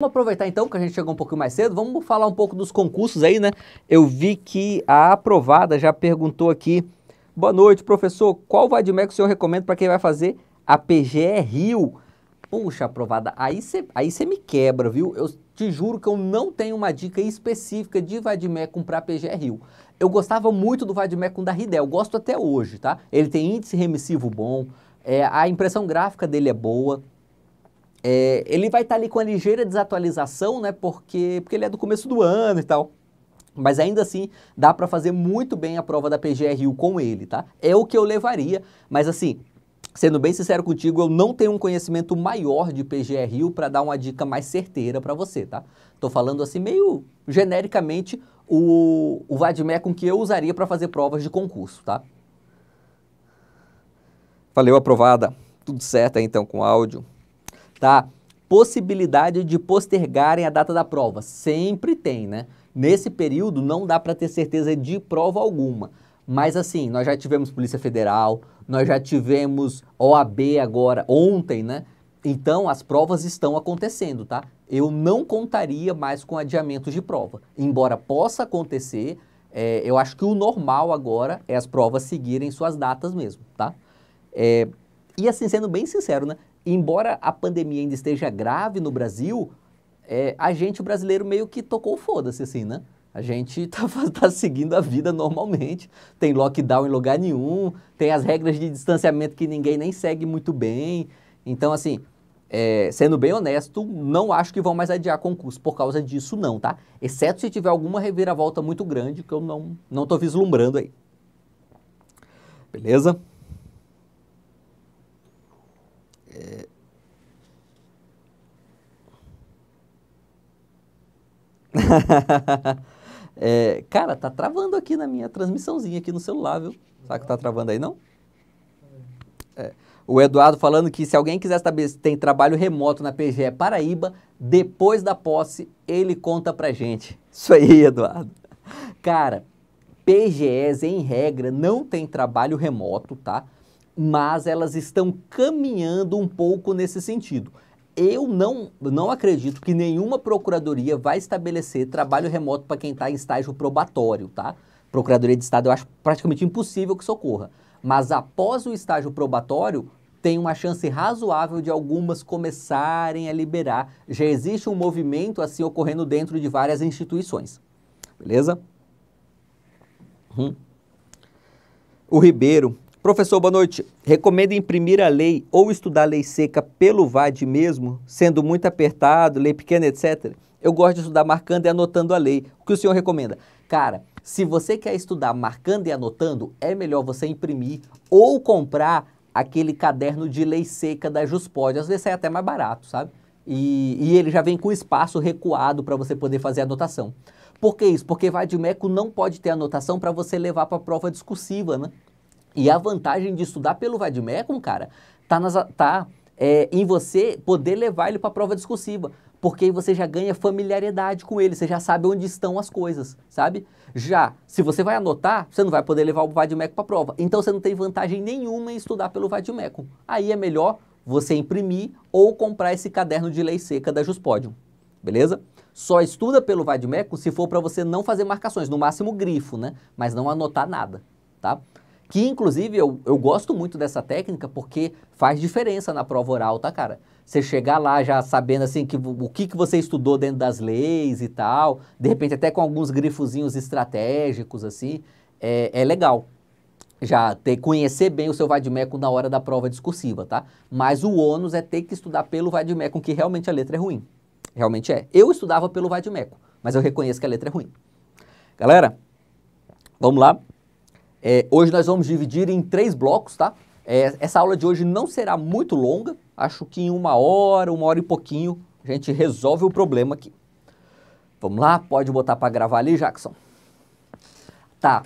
Vamos aproveitar então que a gente chegou um pouquinho mais cedo, vamos falar um pouco dos concursos aí, né? Eu vi que a aprovada já perguntou aqui, boa noite professor, qual mec o senhor recomenda para quem vai fazer a PGE Rio? Puxa, aprovada, aí você aí me quebra, viu? Eu te juro que eu não tenho uma dica específica de Vadimecum para PGE Rio. Eu gostava muito do Vadimecum da Ridel, gosto até hoje, tá? Ele tem índice remissivo bom, é, a impressão gráfica dele é boa, é, ele vai estar tá ali com a ligeira desatualização, né? Porque, porque ele é do começo do ano e tal. Mas ainda assim, dá para fazer muito bem a prova da PGRU com ele, tá? É o que eu levaria, mas assim, sendo bem sincero contigo, eu não tenho um conhecimento maior de PGRU para dar uma dica mais certeira para você, tá? Tô falando assim meio genericamente o, o é com que eu usaria para fazer provas de concurso, tá? Valeu, aprovada. Tudo certo aí então com o áudio tá? Possibilidade de postergarem a data da prova. Sempre tem, né? Nesse período não dá para ter certeza de prova alguma. Mas assim, nós já tivemos Polícia Federal, nós já tivemos OAB agora, ontem, né? Então as provas estão acontecendo, tá? Eu não contaria mais com adiamento de prova. Embora possa acontecer, é, eu acho que o normal agora é as provas seguirem suas datas mesmo, tá? É, e assim, sendo bem sincero, né? embora a pandemia ainda esteja grave no Brasil, é, a gente, o brasileiro, meio que tocou foda-se, assim, né? A gente tá, tá, seguindo a vida normalmente, tem lockdown em lugar nenhum, tem as regras de distanciamento que ninguém nem segue muito bem. Então, assim, é, sendo bem honesto, não acho que vão mais adiar concurso por causa disso, não, tá? Exceto se tiver alguma reviravolta muito grande que eu não, não tô vislumbrando aí. Beleza? é, cara, tá travando aqui na minha transmissãozinha aqui no celular, viu? Será que tá travando aí, não? É. O Eduardo falando que se alguém quiser saber se tem trabalho remoto na PGE Paraíba, depois da posse, ele conta pra gente. Isso aí, Eduardo. Cara, PGEs, em regra, não tem trabalho remoto, tá? Mas elas estão caminhando um pouco nesse sentido eu não, não acredito que nenhuma procuradoria vai estabelecer trabalho remoto para quem está em estágio probatório, tá? Procuradoria de Estado eu acho praticamente impossível que isso ocorra. Mas após o estágio probatório, tem uma chance razoável de algumas começarem a liberar. Já existe um movimento assim ocorrendo dentro de várias instituições. Beleza? Hum. O Ribeiro Professor, boa noite. Recomenda imprimir a lei ou estudar lei seca pelo VAD mesmo, sendo muito apertado, lei pequena, etc. Eu gosto de estudar marcando e anotando a lei. O que o senhor recomenda? Cara, se você quer estudar marcando e anotando, é melhor você imprimir ou comprar aquele caderno de lei seca da JUSPOD. Às vezes sai é até mais barato, sabe? E, e, ele já vem com espaço recuado para você poder fazer a anotação. Por que isso? Porque Vadimeco não pode ter anotação para você levar para a prova discursiva, né? E a vantagem de estudar pelo Vademecum, é cara, tá, nas, tá é, em você poder levar ele para a prova discursiva. Porque aí você já ganha familiaridade com ele, você já sabe onde estão as coisas, sabe? Já, se você vai anotar, você não vai poder levar o Vademecum para a prova. Então você não tem vantagem nenhuma em estudar pelo Vademecum. Aí é melhor você imprimir ou comprar esse caderno de lei seca da Juspodium, beleza? Só estuda pelo Vademecum se for para você não fazer marcações, no máximo grifo, né? Mas não anotar nada, tá? Que inclusive eu, eu gosto muito dessa técnica porque faz diferença na prova oral, tá, cara? Você chegar lá já sabendo assim que, o que, que você estudou dentro das leis e tal, de repente até com alguns grifozinhos estratégicos, assim, é, é legal. Já ter, conhecer bem o seu vademecum na hora da prova discursiva, tá? Mas o ônus é ter que estudar pelo vademecum, que realmente a letra é ruim. Realmente é. Eu estudava pelo vademecum, mas eu reconheço que a letra é ruim. Galera, vamos lá. É, hoje nós vamos dividir em três blocos, tá? É, essa aula de hoje não será muito longa, acho que em uma hora, uma hora e pouquinho, a gente resolve o problema aqui. Vamos lá? Pode botar para gravar ali, Jackson. Tá.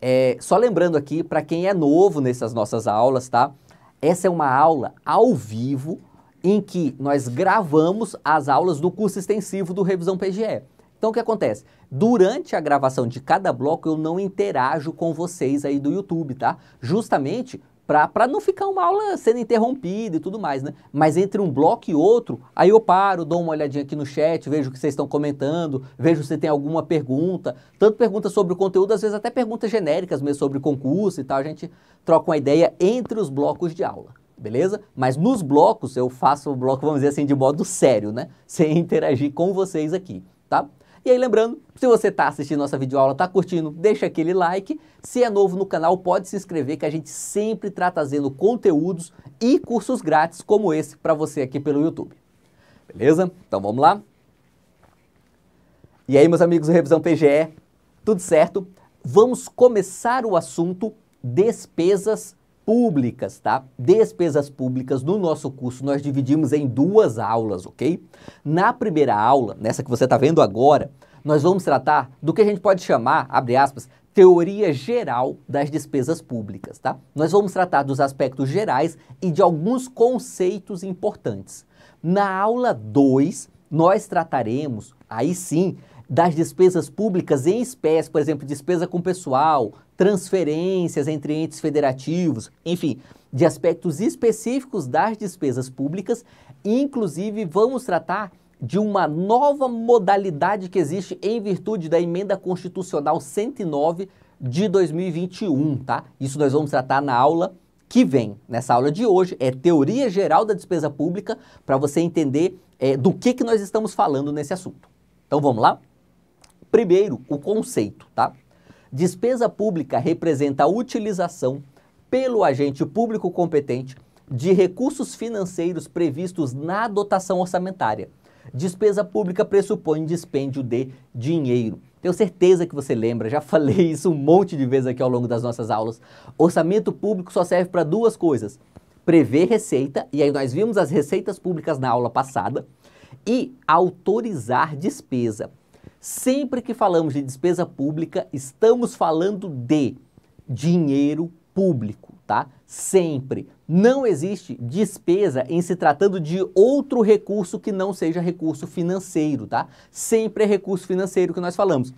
É, só lembrando aqui, para quem é novo nessas nossas aulas, tá? Essa é uma aula ao vivo em que nós gravamos as aulas do curso extensivo do Revisão PGE. Então o que acontece? Durante a gravação de cada bloco eu não interajo com vocês aí do YouTube, tá? Justamente para não ficar uma aula sendo interrompida e tudo mais, né? Mas entre um bloco e outro, aí eu paro, dou uma olhadinha aqui no chat, vejo o que vocês estão comentando, vejo se tem alguma pergunta, tanto pergunta sobre o conteúdo, às vezes até perguntas genéricas mesmo sobre concurso e tal, a gente troca uma ideia entre os blocos de aula. Beleza? Mas nos blocos eu faço o bloco, vamos dizer assim, de modo sério, né? Sem interagir com vocês aqui, tá? E aí lembrando, se você está assistindo nossa videoaula, está curtindo, deixa aquele like. Se é novo no canal, pode se inscrever que a gente sempre está trazendo conteúdos e cursos grátis como esse para você aqui pelo YouTube. Beleza? Então vamos lá? E aí, meus amigos do Revisão PGE, tudo certo? Vamos começar o assunto despesas públicas, tá? Despesas públicas no nosso curso nós dividimos em duas aulas, ok? Na primeira aula, nessa que você está vendo agora, nós vamos tratar do que a gente pode chamar, abre aspas, teoria geral das despesas públicas, tá? Nós vamos tratar dos aspectos gerais e de alguns conceitos importantes. Na aula 2, nós trataremos, aí sim, das despesas públicas em espécie, por exemplo, despesa com pessoal, transferências entre entes federativos, enfim, de aspectos específicos das despesas públicas. Inclusive, vamos tratar de uma nova modalidade que existe em virtude da emenda constitucional 109 de 2021, tá? Isso nós vamos tratar na aula que vem. Nessa aula de hoje é teoria geral da despesa pública para você entender é, do que, que nós estamos falando nesse assunto. Então vamos lá? Primeiro, o conceito, tá? Despesa pública representa a utilização, pelo agente público competente, de recursos financeiros previstos na dotação orçamentária. Despesa pública pressupõe dispêndio de dinheiro. Tenho certeza que você lembra, já falei isso um monte de vezes aqui ao longo das nossas aulas. Orçamento público só serve para duas coisas: prever receita, e aí nós vimos as receitas públicas na aula passada, e autorizar despesa. Sempre que falamos de despesa pública, estamos falando de dinheiro público, tá? Sempre. Não existe despesa em se tratando de outro recurso que não seja recurso financeiro, tá? Sempre é recurso financeiro que nós falamos.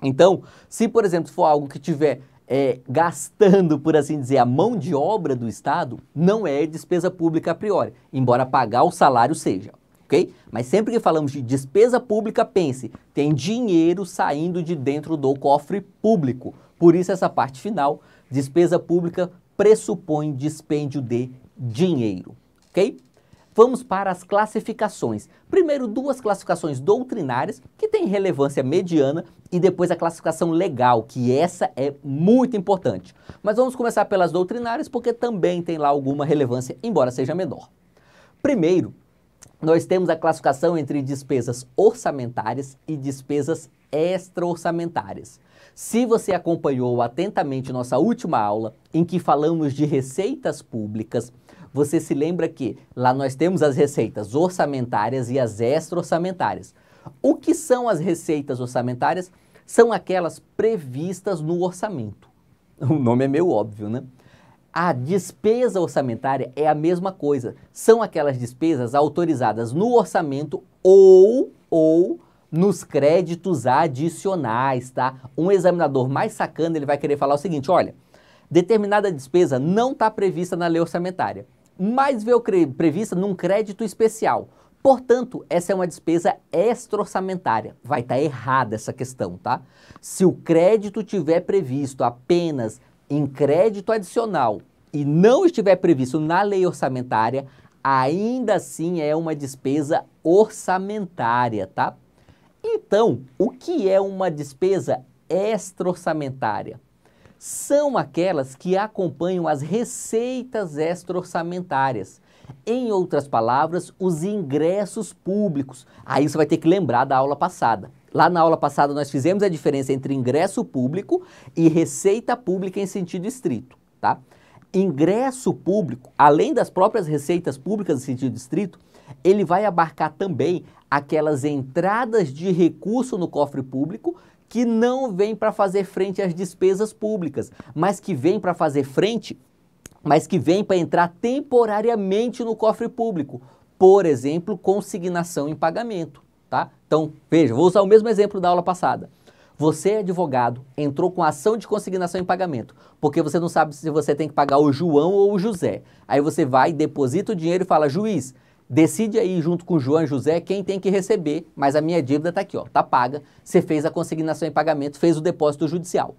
Então, se por exemplo for algo que tiver é, gastando, por assim dizer, a mão de obra do Estado, não é despesa pública a priori, embora pagar o salário seja ok? Mas sempre que falamos de despesa pública, pense, tem dinheiro saindo de dentro do cofre público. Por isso essa parte final, despesa pública pressupõe dispêndio de dinheiro, ok? Vamos para as classificações. Primeiro, duas classificações doutrinárias, que têm relevância mediana, e depois a classificação legal, que essa é muito importante. Mas vamos começar pelas doutrinárias, porque também tem lá alguma relevância, embora seja menor. Primeiro, nós temos a classificação entre despesas orçamentárias e despesas extra-orçamentárias. Se você acompanhou atentamente nossa última aula, em que falamos de receitas públicas, você se lembra que lá nós temos as receitas orçamentárias e as extra-orçamentárias. O que são as receitas orçamentárias? São aquelas previstas no orçamento. O nome é meio óbvio, né? A despesa orçamentária é a mesma coisa. São aquelas despesas autorizadas no orçamento ou, ou nos créditos adicionais, tá? Um examinador mais sacano, ele vai querer falar o seguinte, olha, determinada despesa não está prevista na lei orçamentária, mas veio prevista num crédito especial. Portanto, essa é uma despesa extra-orçamentária. Vai estar tá errada essa questão, tá? Se o crédito tiver previsto apenas em crédito adicional e não estiver previsto na lei orçamentária, ainda assim é uma despesa orçamentária, tá? Então, o que é uma despesa extra-orçamentária? São aquelas que acompanham as receitas extra-orçamentárias. Em outras palavras, os ingressos públicos. Aí você vai ter que lembrar da aula passada. Lá na aula passada nós fizemos a diferença entre ingresso público e receita pública em sentido estrito, tá? Ingresso público, além das próprias receitas públicas em sentido estrito, ele vai abarcar também aquelas entradas de recurso no cofre público que não vêm para fazer frente às despesas públicas, mas que vêm para fazer frente, mas que vêm para entrar temporariamente no cofre público, por exemplo, consignação em pagamento tá? Então, veja, vou usar o mesmo exemplo da aula passada. Você é advogado, entrou com ação de consignação em pagamento, porque você não sabe se você tem que pagar o João ou o José. Aí você vai, deposita o dinheiro e fala, juiz, decide aí junto com o João e José quem tem que receber, mas a minha dívida está aqui, ó, tá paga, você fez a consignação em pagamento, fez o depósito judicial.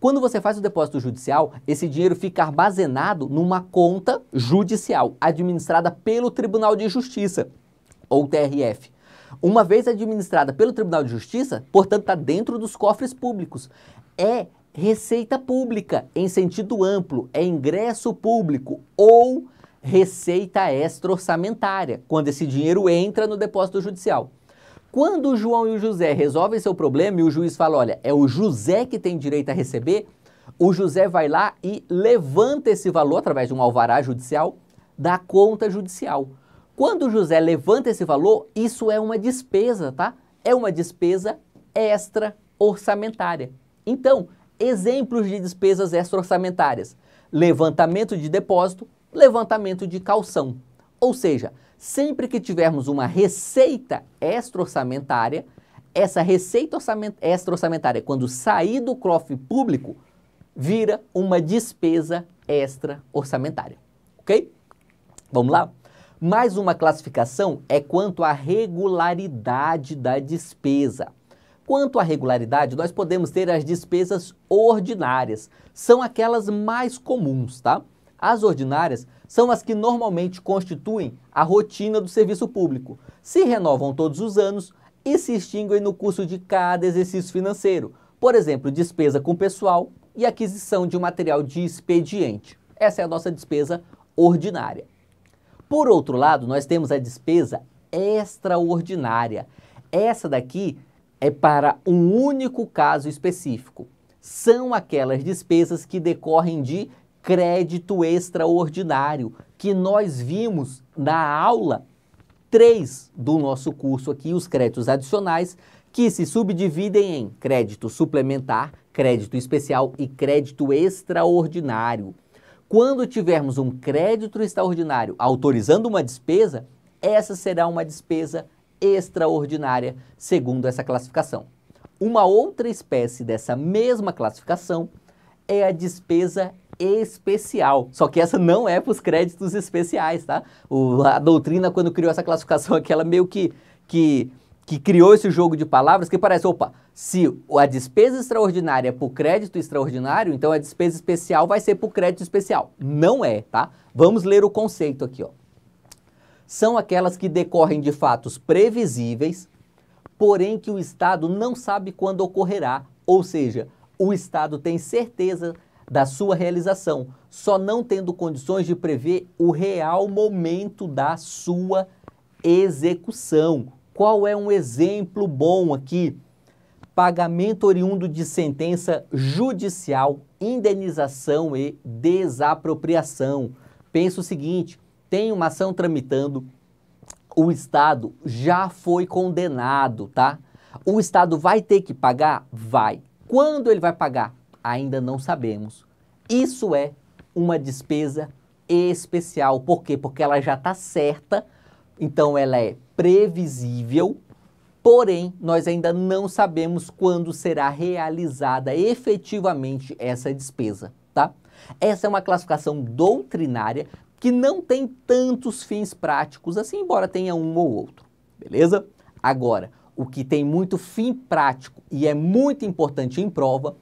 Quando você faz o depósito judicial, esse dinheiro fica armazenado numa conta judicial, administrada pelo Tribunal de Justiça, ou TRF. Uma vez administrada pelo Tribunal de Justiça, portanto, está dentro dos cofres públicos. É receita pública em sentido amplo, é ingresso público ou receita extra-orçamentária, quando esse dinheiro entra no depósito judicial. Quando o João e o José resolvem seu problema e o juiz fala: olha, é o José que tem direito a receber, o José vai lá e levanta esse valor através de um alvará judicial da conta judicial. Quando José levanta esse valor, isso é uma despesa, tá? É uma despesa extra orçamentária. Então, exemplos de despesas extra orçamentárias: levantamento de depósito, levantamento de calção. Ou seja, sempre que tivermos uma receita extra orçamentária, essa receita orçament... extra orçamentária, quando sair do cofre público, vira uma despesa extra orçamentária. Ok? Vamos lá? Mais uma classificação é quanto à regularidade da despesa. Quanto à regularidade, nós podemos ter as despesas ordinárias, são aquelas mais comuns, tá? As ordinárias são as que normalmente constituem a rotina do serviço público, se renovam todos os anos e se extinguem no curso de cada exercício financeiro. Por exemplo, despesa com pessoal e aquisição de um material de expediente. Essa é a nossa despesa ordinária. Por outro lado, nós temos a despesa extraordinária. Essa daqui é para um único caso específico. São aquelas despesas que decorrem de crédito extraordinário, que nós vimos na aula 3 do nosso curso aqui, os créditos adicionais, que se subdividem em crédito suplementar, crédito especial e crédito extraordinário. Quando tivermos um crédito extraordinário autorizando uma despesa, essa será uma despesa extraordinária, segundo essa classificação. Uma outra espécie dessa mesma classificação é a despesa especial. Só que essa não é para os créditos especiais, tá? O, a doutrina, quando criou essa classificação aqui, ela meio que, que que criou esse jogo de palavras que parece, opa, se a despesa extraordinária é por crédito extraordinário, então a despesa especial vai ser por crédito especial. Não é, tá? Vamos ler o conceito aqui, ó. São aquelas que decorrem de fatos previsíveis, porém que o Estado não sabe quando ocorrerá, ou seja, o Estado tem certeza da sua realização, só não tendo condições de prever o real momento da sua execução. Qual é um exemplo bom aqui? Pagamento oriundo de sentença judicial, indenização e desapropriação. Pensa o seguinte: tem uma ação tramitando, o Estado já foi condenado, tá? O Estado vai ter que pagar? Vai. Quando ele vai pagar? Ainda não sabemos. Isso é uma despesa especial. Por quê? Porque ela já está certa, então ela é previsível, porém nós ainda não sabemos quando será realizada efetivamente essa despesa, tá? Essa é uma classificação doutrinária que não tem tantos fins práticos assim, embora tenha um ou outro, beleza? Agora, o que tem muito fim prático e é muito importante em prova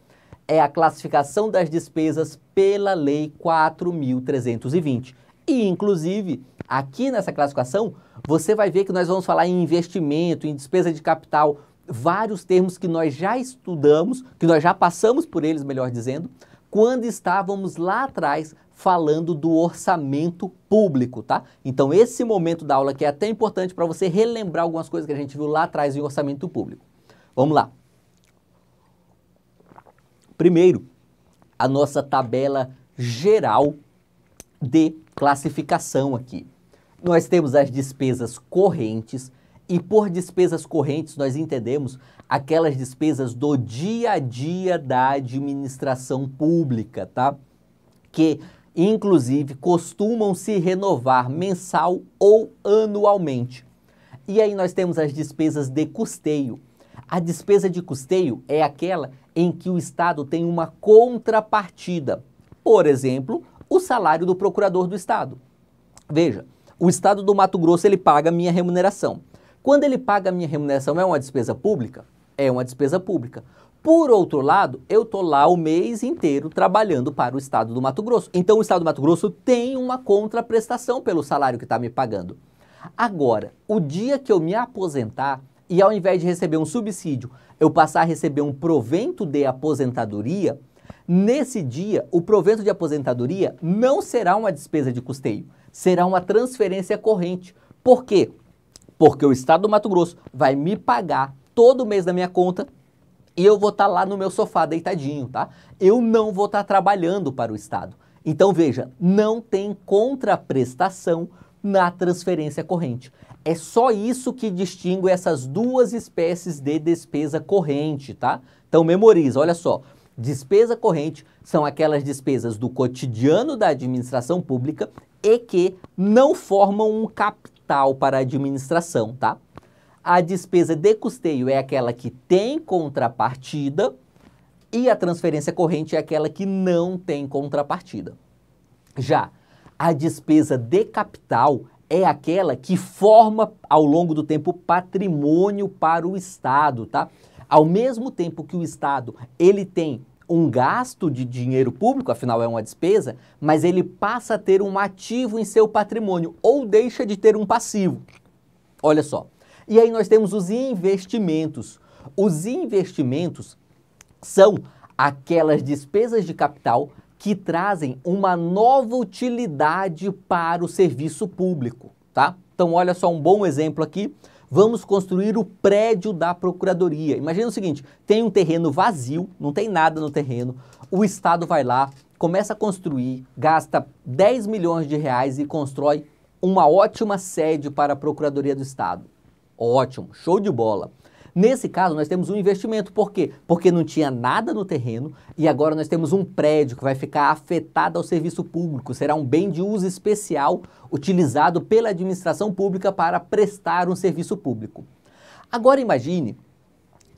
é a classificação das despesas pela Lei 4.320, e, inclusive, aqui nessa classificação, você vai ver que nós vamos falar em investimento, em despesa de capital, vários termos que nós já estudamos, que nós já passamos por eles, melhor dizendo, quando estávamos lá atrás falando do orçamento público, tá? Então, esse momento da aula que é até importante para você relembrar algumas coisas que a gente viu lá atrás em orçamento público. Vamos lá. Primeiro, a nossa tabela geral de classificação aqui. Nós temos as despesas correntes, e por despesas correntes nós entendemos aquelas despesas do dia a dia da administração pública, tá? Que inclusive costumam se renovar mensal ou anualmente. E aí nós temos as despesas de custeio. A despesa de custeio é aquela em que o Estado tem uma contrapartida. Por exemplo, o salário do procurador do Estado. Veja, o Estado do Mato Grosso ele paga minha remuneração. Quando ele paga minha remuneração, é uma despesa pública? É uma despesa pública. Por outro lado, eu estou lá o mês inteiro trabalhando para o Estado do Mato Grosso. Então, o Estado do Mato Grosso tem uma contraprestação pelo salário que está me pagando. Agora, o dia que eu me aposentar e ao invés de receber um subsídio, eu passar a receber um provento de aposentadoria, Nesse dia, o provento de aposentadoria não será uma despesa de custeio, será uma transferência corrente. Por quê? Porque o Estado do Mato Grosso vai me pagar todo mês da minha conta e eu vou estar tá lá no meu sofá deitadinho, tá? Eu não vou estar tá trabalhando para o Estado. Então veja, não tem contraprestação na transferência corrente. É só isso que distingue essas duas espécies de despesa corrente, tá? Então memoriza, olha só. Despesa corrente são aquelas despesas do cotidiano da administração pública e que não formam um capital para a administração, tá? A despesa de custeio é aquela que tem contrapartida e a transferência corrente é aquela que não tem contrapartida. Já a despesa de capital é aquela que forma ao longo do tempo patrimônio para o Estado, tá? Ao mesmo tempo que o Estado ele tem um gasto de dinheiro público, afinal é uma despesa, mas ele passa a ter um ativo em seu patrimônio ou deixa de ter um passivo. Olha só. E aí nós temos os investimentos. Os investimentos são aquelas despesas de capital que trazem uma nova utilidade para o serviço público, tá? Então olha só um bom exemplo aqui vamos construir o prédio da Procuradoria. Imagina o seguinte: tem um terreno vazio, não tem nada no terreno, o Estado vai lá, começa a construir, gasta 10 milhões de reais e constrói uma ótima sede para a Procuradoria do Estado. Ótimo, show de bola. Nesse caso, nós temos um investimento. Por quê? Porque não tinha nada no terreno e agora nós temos um prédio que vai ficar afetado ao serviço público. Será um bem de uso especial utilizado pela administração pública para prestar um serviço público. Agora imagine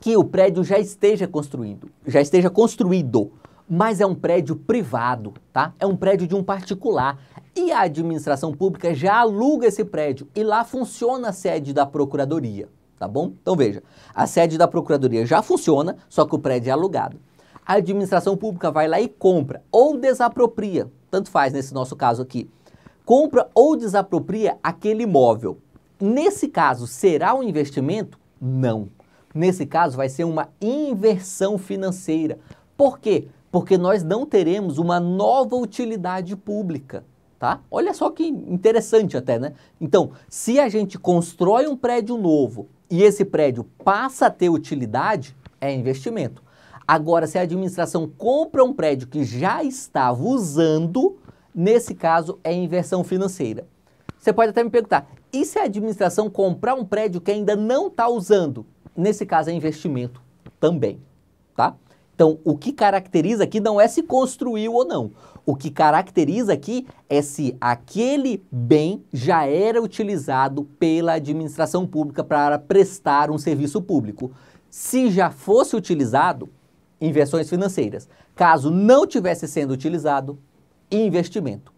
que o prédio já esteja construído, já esteja construído, mas é um prédio privado, tá? É um prédio de um particular. E a administração pública já aluga esse prédio e lá funciona a sede da procuradoria tá bom? Então veja, a sede da Procuradoria já funciona, só que o prédio é alugado. A administração pública vai lá e compra ou desapropria, tanto faz nesse nosso caso aqui, compra ou desapropria aquele imóvel. Nesse caso, será um investimento? Não. Nesse caso, vai ser uma inversão financeira. Por quê? Porque nós não teremos uma nova utilidade pública tá? Olha só que interessante até, né? Então, se a gente constrói um prédio novo e esse prédio passa a ter utilidade, é investimento. Agora, se a administração compra um prédio que já estava usando, nesse caso é inversão financeira. Você pode até me perguntar, e se a administração comprar um prédio que ainda não está usando? Nesse caso é investimento também, tá? Então, o que caracteriza aqui não é se construiu ou não o que caracteriza aqui é se aquele bem já era utilizado pela administração pública para prestar um serviço público. Se já fosse utilizado, inversões financeiras. Caso não tivesse sendo utilizado, investimento.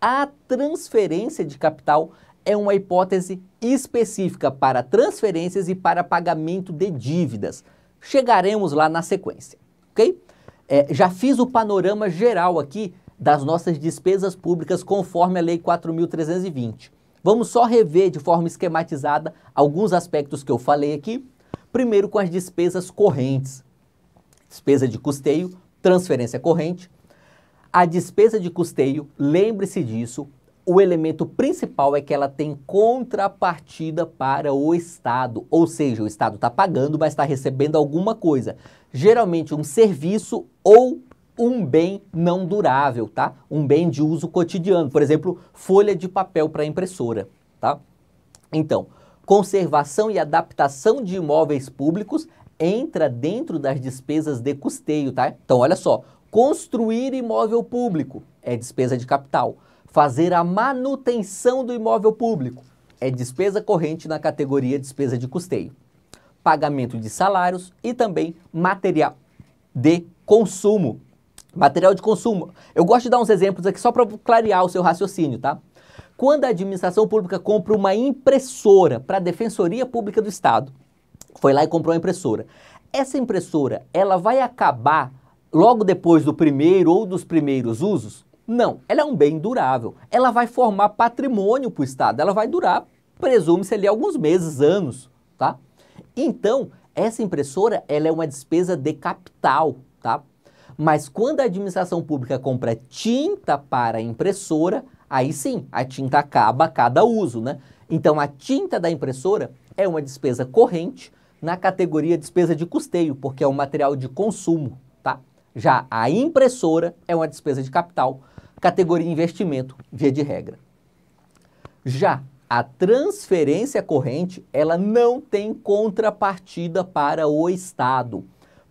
A transferência de capital é uma hipótese específica para transferências e para pagamento de dívidas. Chegaremos lá na sequência, ok? É, já fiz o panorama geral aqui das nossas despesas públicas conforme a Lei 4.320. Vamos só rever de forma esquematizada alguns aspectos que eu falei aqui. Primeiro, com as despesas correntes: despesa de custeio, transferência corrente. A despesa de custeio, lembre-se disso, o elemento principal é que ela tem contrapartida para o Estado, ou seja, o Estado está pagando, mas está recebendo alguma coisa, geralmente um serviço ou um bem não durável, tá? Um bem de uso cotidiano, por exemplo, folha de papel para impressora, tá? Então, conservação e adaptação de imóveis públicos entra dentro das despesas de custeio, tá? Então, olha só, construir imóvel público é despesa de capital. Fazer a manutenção do imóvel público é despesa corrente na categoria despesa de custeio. Pagamento de salários e também material de consumo Material de consumo. Eu gosto de dar uns exemplos aqui só para clarear o seu raciocínio, tá? Quando a administração pública compra uma impressora para a Defensoria Pública do Estado, foi lá e comprou uma impressora. Essa impressora, ela vai acabar logo depois do primeiro ou dos primeiros usos? Não, ela é um bem durável. Ela vai formar patrimônio para o Estado. Ela vai durar, presume-se ali, alguns meses, anos, tá? Então, essa impressora, ela é uma despesa de capital, tá? Mas quando a administração pública compra tinta para impressora, aí sim, a tinta acaba a cada uso, né? Então a tinta da impressora é uma despesa corrente na categoria despesa de custeio, porque é um material de consumo, tá? Já a impressora é uma despesa de capital, categoria investimento, via de regra. Já a transferência corrente, ela não tem contrapartida para o Estado.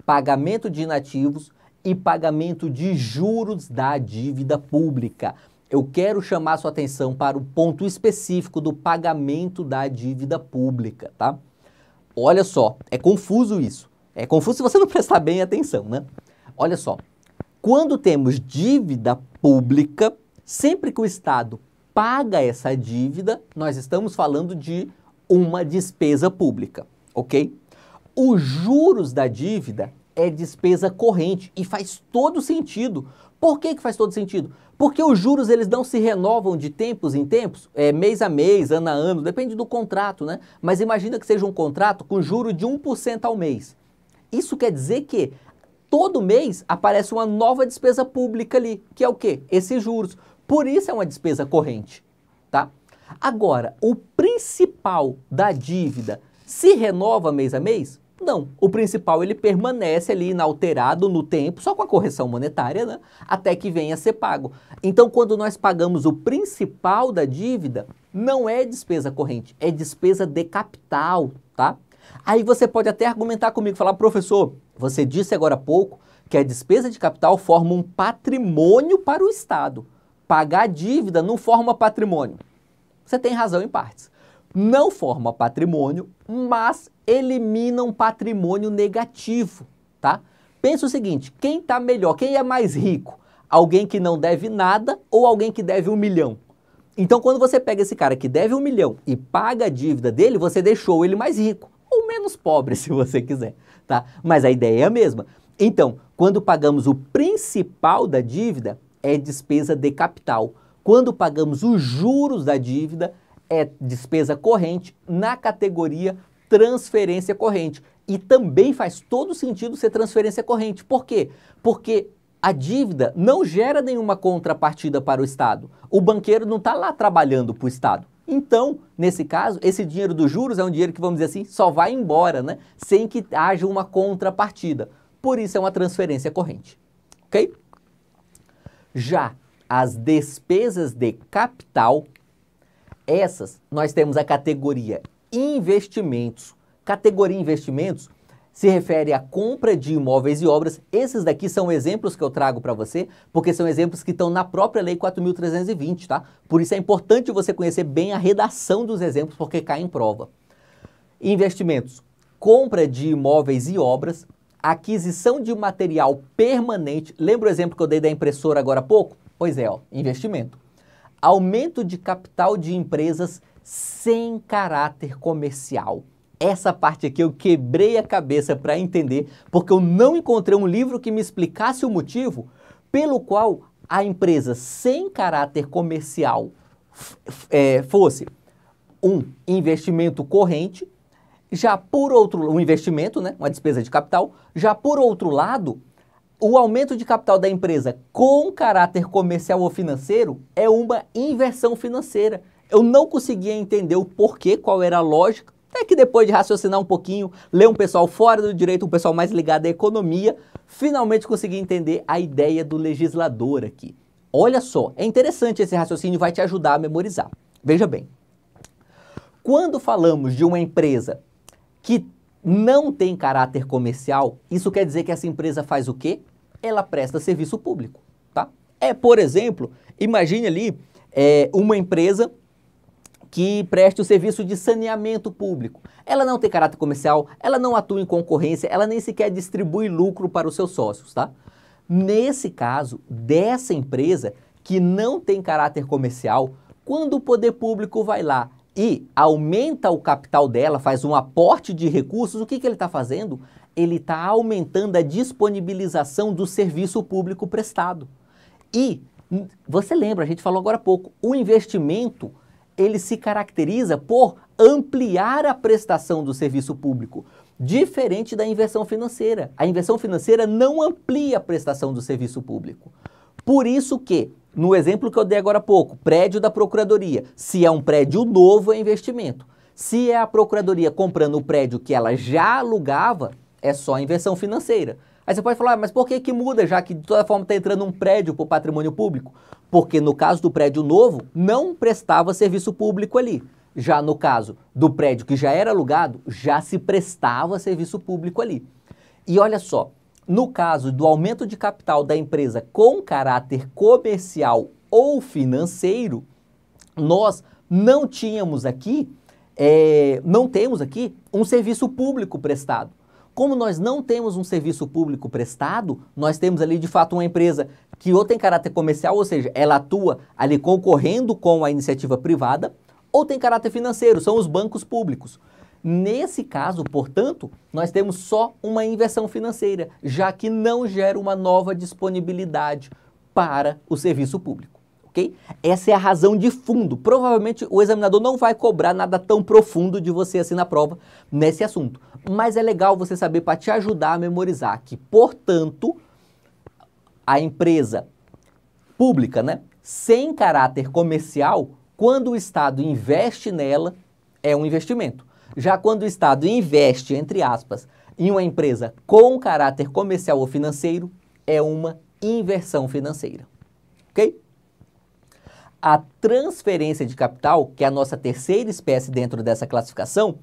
Pagamento de inativos e pagamento de juros da dívida pública. Eu quero chamar sua atenção para o ponto específico do pagamento da dívida pública, tá? Olha só, é confuso isso. É confuso se você não prestar bem atenção, né? Olha só, quando temos dívida pública, sempre que o Estado paga essa dívida, nós estamos falando de uma despesa pública, ok? Os juros da dívida é despesa corrente e faz todo sentido. Por que, que faz todo sentido? Porque os juros eles não se renovam de tempos em tempos, é, mês a mês, ano a ano, depende do contrato, né? Mas imagina que seja um contrato com juro de 1% ao mês. Isso quer dizer que todo mês aparece uma nova despesa pública ali, que é o quê? Esses juros. Por isso é uma despesa corrente, tá? Agora, o principal da dívida se renova mês a mês? Não, o principal ele permanece ali inalterado no tempo, só com a correção monetária, né? até que venha a ser pago. Então, quando nós pagamos o principal da dívida, não é despesa corrente, é despesa de capital, tá? Aí você pode até argumentar comigo, falar, professor, você disse agora há pouco que a despesa de capital forma um patrimônio para o Estado. Pagar dívida não forma patrimônio. Você tem razão em partes. Não forma patrimônio, mas elimina um patrimônio negativo, tá? Pensa o seguinte, quem está melhor, quem é mais rico? Alguém que não deve nada ou alguém que deve um milhão? Então, quando você pega esse cara que deve um milhão e paga a dívida dele, você deixou ele mais rico ou menos pobre, se você quiser, tá? Mas a ideia é a mesma. Então, quando pagamos o principal da dívida, é despesa de capital. Quando pagamos os juros da dívida, é despesa corrente na categoria transferência corrente. E também faz todo sentido ser transferência corrente. Por quê? Porque a dívida não gera nenhuma contrapartida para o Estado. O banqueiro não está lá trabalhando para o Estado. Então, nesse caso, esse dinheiro dos juros é um dinheiro que, vamos dizer assim, só vai embora, né? Sem que haja uma contrapartida. Por isso é uma transferência corrente. Ok? Já as despesas de capital, essas nós temos a categoria investimentos. Categoria investimentos se refere à compra de imóveis e obras. Esses daqui são exemplos que eu trago para você, porque são exemplos que estão na própria Lei 4.320, tá? Por isso é importante você conhecer bem a redação dos exemplos, porque cai em prova. Investimentos: compra de imóveis e obras, aquisição de material permanente. Lembra o exemplo que eu dei da impressora agora há pouco? Pois é, ó, investimento. Aumento de capital de empresas sem caráter comercial. Essa parte aqui eu quebrei a cabeça para entender, porque eu não encontrei um livro que me explicasse o motivo pelo qual a empresa sem caráter comercial é, fosse um investimento corrente, já por outro um investimento, né, uma despesa de capital, já por outro lado, o aumento de capital da empresa com caráter comercial ou financeiro é uma inversão financeira. Eu não conseguia entender o porquê, qual era a lógica, até que depois de raciocinar um pouquinho, ler um pessoal fora do direito, um pessoal mais ligado à economia, finalmente consegui entender a ideia do legislador aqui. Olha só, é interessante esse raciocínio, vai te ajudar a memorizar. Veja bem, quando falamos de uma empresa que não tem caráter comercial, isso quer dizer que essa empresa faz o quê? Ela presta serviço público, tá? É, por exemplo, imagine ali é, uma empresa que preste o serviço de saneamento público. Ela não tem caráter comercial, ela não atua em concorrência, ela nem sequer distribui lucro para os seus sócios, tá? Nesse caso, dessa empresa que não tem caráter comercial, quando o poder público vai lá e aumenta o capital dela, faz um aporte de recursos, o que, que ele está fazendo? Ele está aumentando a disponibilização do serviço público prestado. E você lembra, a gente falou agora há pouco, o investimento ele se caracteriza por ampliar a prestação do serviço público, diferente da inversão financeira. A inversão financeira não amplia a prestação do serviço público. Por isso que, no exemplo que eu dei agora há pouco, prédio da procuradoria, se é um prédio novo é investimento. Se é a procuradoria comprando o prédio que ela já alugava, é só inversão financeira. Aí você pode falar, ah, mas por que que muda, já que de toda forma está entrando um prédio para o patrimônio público? porque no caso do prédio novo não prestava serviço público ali. Já no caso do prédio que já era alugado, já se prestava serviço público ali. E olha só, no caso do aumento de capital da empresa com caráter comercial ou financeiro, nós não tínhamos aqui, é, não temos aqui um serviço público prestado. Como nós não temos um serviço público prestado, nós temos ali de fato uma empresa que ou tem caráter comercial, ou seja, ela atua ali concorrendo com a iniciativa privada, ou tem caráter financeiro, são os bancos públicos. Nesse caso, portanto, nós temos só uma inversão financeira, já que não gera uma nova disponibilidade para o serviço público ok? Essa é a razão de fundo. Provavelmente o examinador não vai cobrar nada tão profundo de você assim na prova nesse assunto. Mas é legal você saber para te ajudar a memorizar que, portanto, a empresa pública, né, sem caráter comercial, quando o Estado investe nela, é um investimento. Já quando o Estado investe, entre aspas, em uma empresa com caráter comercial ou financeiro, é uma inversão financeira. Ok? a transferência de capital, que é a nossa terceira espécie dentro dessa classificação,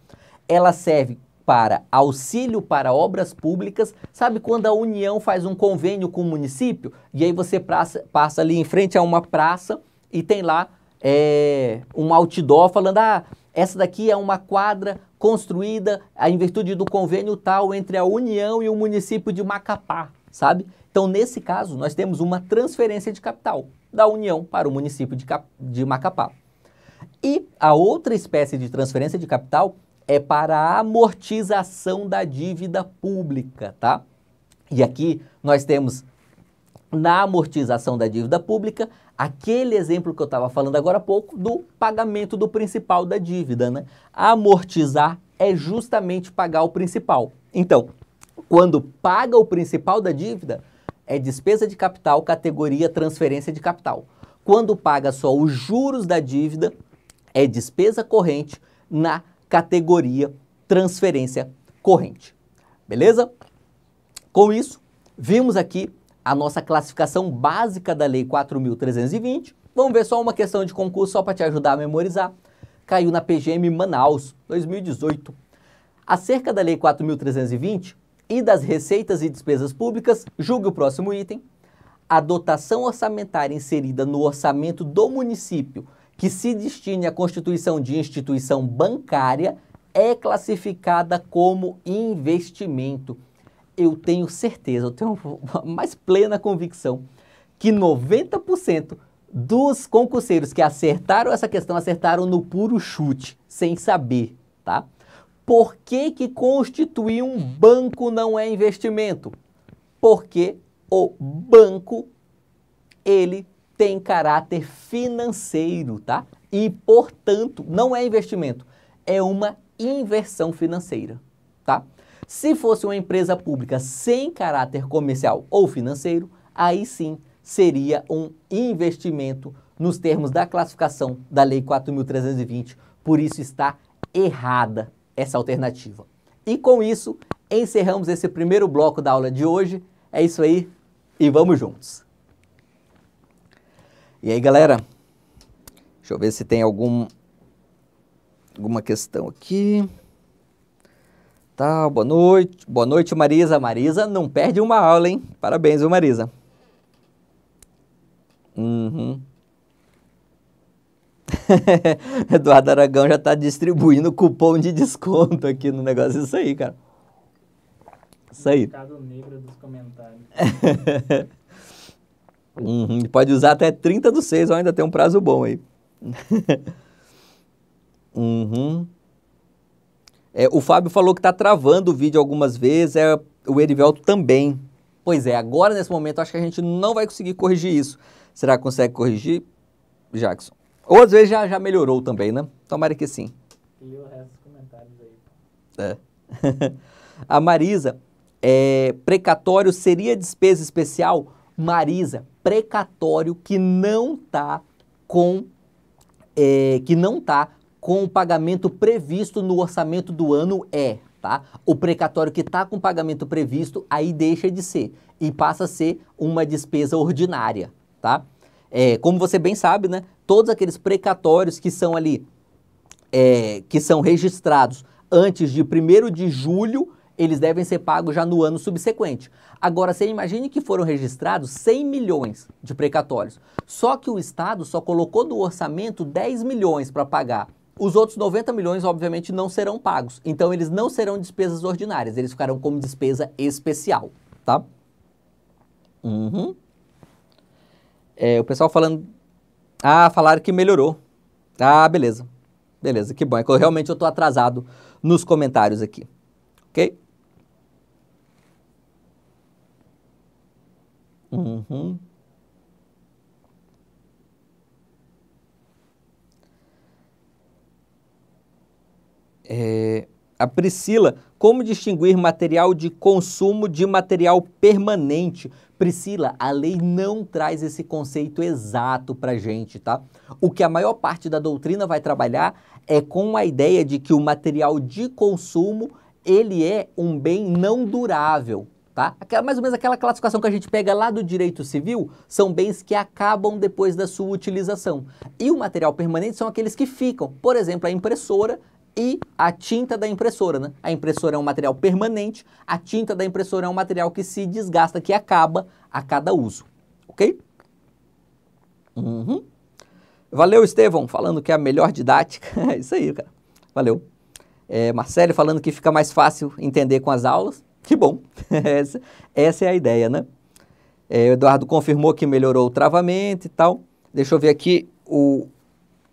ela serve para auxílio para obras públicas, sabe quando a União faz um convênio com o município? E aí você praça, passa ali em frente a uma praça e tem lá é, um outdoor falando: ah, essa daqui é uma quadra construída em virtude do convênio tal entre a União e o município de Macapá, sabe? Então, nesse caso, nós temos uma transferência de capital da União para o município de, Cap... de Macapá. E a outra espécie de transferência de capital é para a amortização da dívida pública, tá? E aqui nós temos na amortização da dívida pública aquele exemplo que eu estava falando agora há pouco do pagamento do principal da dívida, né? Amortizar é justamente pagar o principal. Então, quando paga o principal da dívida, é despesa de capital, categoria transferência de capital. Quando paga só os juros da dívida, é despesa corrente na categoria transferência corrente. Beleza? Com isso, vimos aqui a nossa classificação básica da Lei 4.320. Vamos ver só uma questão de concurso, só para te ajudar a memorizar. Caiu na PGM Manaus, 2018. Acerca da Lei 4.320, e das receitas e despesas públicas, julgue o próximo item, a dotação orçamentária inserida no orçamento do município que se destine à constituição de instituição bancária é classificada como investimento. Eu tenho certeza, eu tenho mais plena convicção que 90% dos concurseiros que acertaram essa questão acertaram no puro chute, sem saber, tá? Por que, que constituir um banco não é investimento? Porque o banco, ele tem caráter financeiro, tá? E, portanto, não é investimento, é uma inversão financeira, tá? Se fosse uma empresa pública sem caráter comercial ou financeiro, aí sim seria um investimento nos termos da classificação da Lei 4.320, por isso está errada essa alternativa. E com isso, encerramos esse primeiro bloco da aula de hoje. É isso aí e vamos juntos. E aí, galera? Deixa eu ver se tem algum alguma questão aqui. Tá, boa noite. Boa noite, Marisa. Marisa, não perde uma aula, hein? Parabéns, viu, Marisa? Uhum. Eduardo Aragão já está distribuindo cupom de desconto aqui no negócio. Isso aí, cara. Isso aí. negro dos comentários. uhum, pode usar até 30 do 6, ainda tem um prazo bom aí. uhum. é, o Fábio falou que está travando o vídeo algumas vezes, é, o Erivelto também. Pois é, agora nesse momento acho que a gente não vai conseguir corrigir isso. Será que consegue corrigir, Jackson? Ou às vezes já, já melhorou também, né? Tomara que sim. Leu o resto dos comentários aí. É. a Marisa, é, precatório seria despesa especial? Marisa, precatório que não tá com é, que não tá com o pagamento previsto no orçamento do ano é, tá? O precatório que tá com pagamento previsto aí deixa de ser e passa a ser uma despesa ordinária, tá? é, como você bem sabe, né, todos aqueles precatórios que são ali, é, que são registrados antes de 1 de julho, eles devem ser pagos já no ano subsequente. Agora, você imagine que foram registrados 100 milhões de precatórios. Só que o Estado só colocou no orçamento 10 milhões para pagar. Os outros 90 milhões, obviamente, não serão pagos. Então, eles não serão despesas ordinárias, eles ficarão como despesa especial, tá? Uhum. É, o pessoal falando. Ah, falaram que melhorou. Ah, beleza. Beleza, que bom. É que eu, realmente eu estou atrasado nos comentários aqui. Ok? Uhum. É a Priscila como distinguir material de consumo de material permanente. Priscila, a lei não traz esse conceito exato para gente, tá? O que a maior parte da doutrina vai trabalhar é com a ideia de que o material de consumo ele é um bem não durável, tá? Aquela, mais ou menos aquela classificação que a gente pega lá do direito civil são bens que acabam depois da sua utilização. E o material permanente são aqueles que ficam. Por exemplo, a impressora e a tinta da impressora, né? A impressora é um material permanente, a tinta da impressora é um material que se desgasta, que acaba a cada uso, ok? Uhum. Valeu, Estevão, falando que é a melhor didática. é isso aí, cara. Valeu. É, Marcelo falando que fica mais fácil entender com as aulas. Que bom. essa, essa, é a ideia, né? É, o Eduardo confirmou que melhorou o travamento e tal. Deixa eu ver aqui o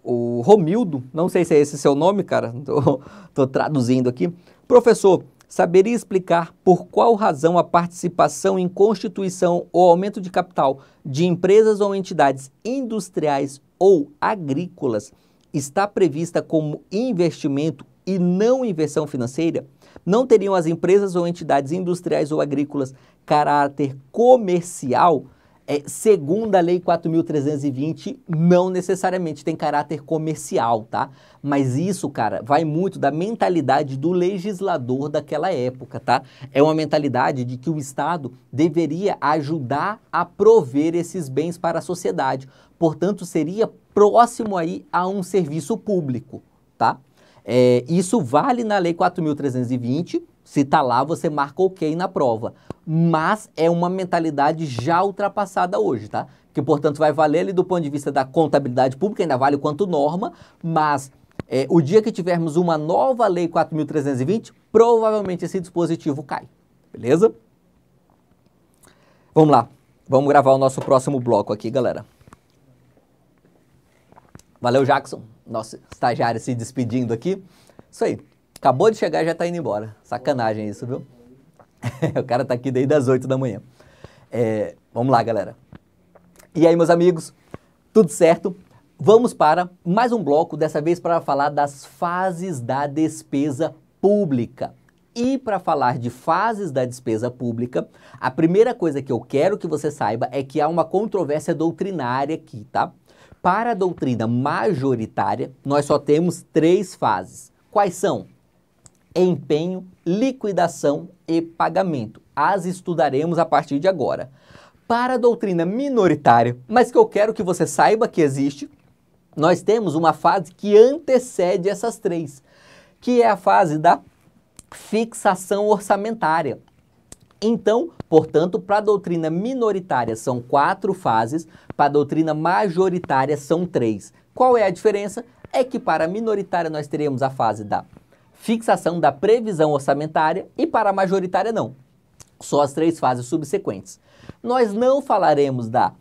o Romildo, não sei se é esse seu nome, cara, tô, tô traduzindo aqui. Professor, saberia explicar por qual razão a participação em constituição ou aumento de capital de empresas ou entidades industriais ou agrícolas está prevista como investimento e não inversão financeira? Não teriam as empresas ou entidades industriais ou agrícolas caráter comercial? é, segundo a Lei 4.320, não necessariamente tem caráter comercial, tá? Mas isso, cara, vai muito da mentalidade do legislador daquela época, tá? É uma mentalidade de que o Estado deveria ajudar a prover esses bens para a sociedade. Portanto, seria próximo aí a um serviço público, tá? É, isso vale na Lei 4.320 se está lá, você marca ok na prova. Mas é uma mentalidade já ultrapassada hoje, tá? Que, portanto, vai valer ali do ponto de vista da contabilidade pública, ainda vale quanto norma, mas é, o dia que tivermos uma nova lei 4.320, provavelmente esse dispositivo cai. Beleza? Vamos lá. Vamos gravar o nosso próximo bloco aqui, galera. Valeu, Jackson. Nosso estagiário se despedindo aqui. Isso aí. Acabou de chegar e já está indo embora. Sacanagem isso, viu? o cara está aqui desde as 8 da manhã. É, vamos lá, galera. E aí, meus amigos, tudo certo? Vamos para mais um bloco, dessa vez para falar das fases da despesa pública. E para falar de fases da despesa pública, a primeira coisa que eu quero que você saiba é que há uma controvérsia doutrinária aqui, tá? Para a doutrina majoritária, nós só temos três fases. Quais são? empenho, liquidação e pagamento. As estudaremos a partir de agora. Para a doutrina minoritária, mas que eu quero que você saiba que existe, nós temos uma fase que antecede essas três, que é a fase da fixação orçamentária. Então, portanto, para a doutrina minoritária são quatro fases, para a doutrina majoritária são três. Qual é a diferença? É que para a minoritária nós teremos a fase da fixação da previsão orçamentária e para a majoritária não. Só as três fases subsequentes. Nós não falaremos da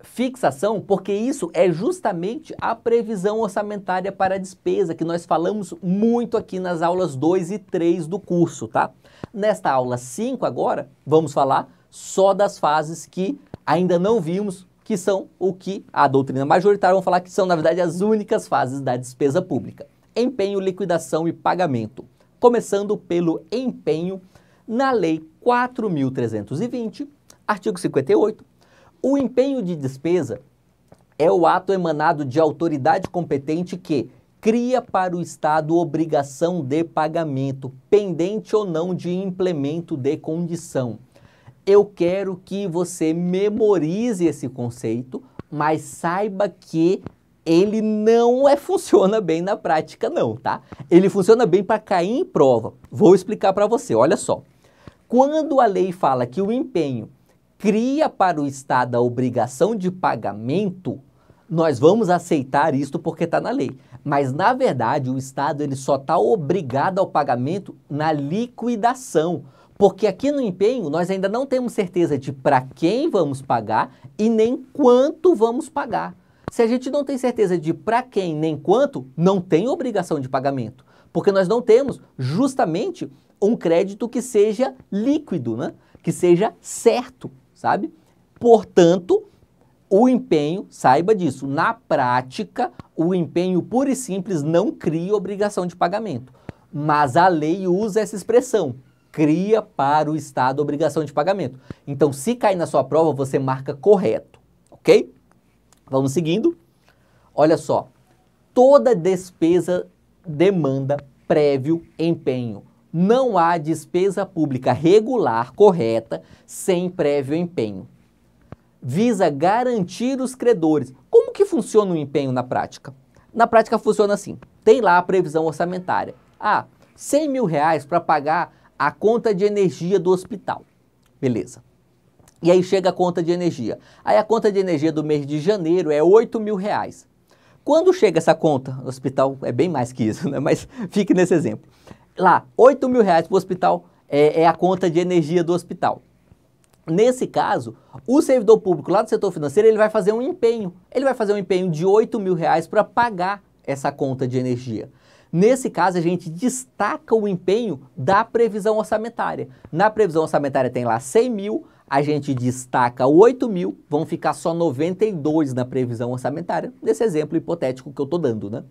fixação, porque isso é justamente a previsão orçamentária para a despesa, que nós falamos muito aqui nas aulas 2 e 3 do curso, tá? Nesta aula 5 agora, vamos falar só das fases que ainda não vimos, que são o que a doutrina majoritária vão falar que são, na verdade, as únicas fases da despesa pública empenho, liquidação e pagamento. Começando pelo empenho, na Lei 4.320, artigo 58, o empenho de despesa é o ato emanado de autoridade competente que cria para o Estado obrigação de pagamento, pendente ou não de implemento de condição. Eu quero que você memorize esse conceito, mas saiba que ele não é, funciona bem na prática não, tá? Ele funciona bem para cair em prova. Vou explicar para você, olha só. Quando a lei fala que o empenho cria para o Estado a obrigação de pagamento, nós vamos aceitar isto porque está na lei. Mas, na verdade, o Estado ele só está obrigado ao pagamento na liquidação. Porque aqui no empenho nós ainda não temos certeza de para quem vamos pagar e nem quanto vamos pagar. Se a gente não tem certeza de para quem nem quanto, não tem obrigação de pagamento, porque nós não temos justamente um crédito que seja líquido, né? que seja certo, sabe? Portanto, o empenho, saiba disso, na prática, o empenho puro e simples não cria obrigação de pagamento. Mas a lei usa essa expressão, cria para o Estado obrigação de pagamento. Então, se cair na sua prova, você marca correto, ok? Vamos seguindo. Olha só. Toda despesa demanda prévio empenho. Não há despesa pública regular correta sem prévio empenho. Visa garantir os credores. Como que funciona o empenho na prática? Na prática funciona assim: tem lá a previsão orçamentária. Ah, 100 mil reais para pagar a conta de energia do hospital. Beleza. E aí chega a conta de energia. Aí a conta de energia do mês de janeiro é 8 mil reais. Quando chega essa conta, o hospital é bem mais que isso, né? mas fique nesse exemplo. Lá, 8 mil reais para o hospital é, é a conta de energia do hospital. Nesse caso, o servidor público lá do setor financeiro ele vai fazer um empenho. Ele vai fazer um empenho de 8 mil reais para pagar essa conta de energia. Nesse caso, a gente destaca o empenho da previsão orçamentária. Na previsão orçamentária tem lá 100 mil, a gente destaca 8 mil, vão ficar só 92 na previsão orçamentária, nesse exemplo hipotético que eu estou dando, né?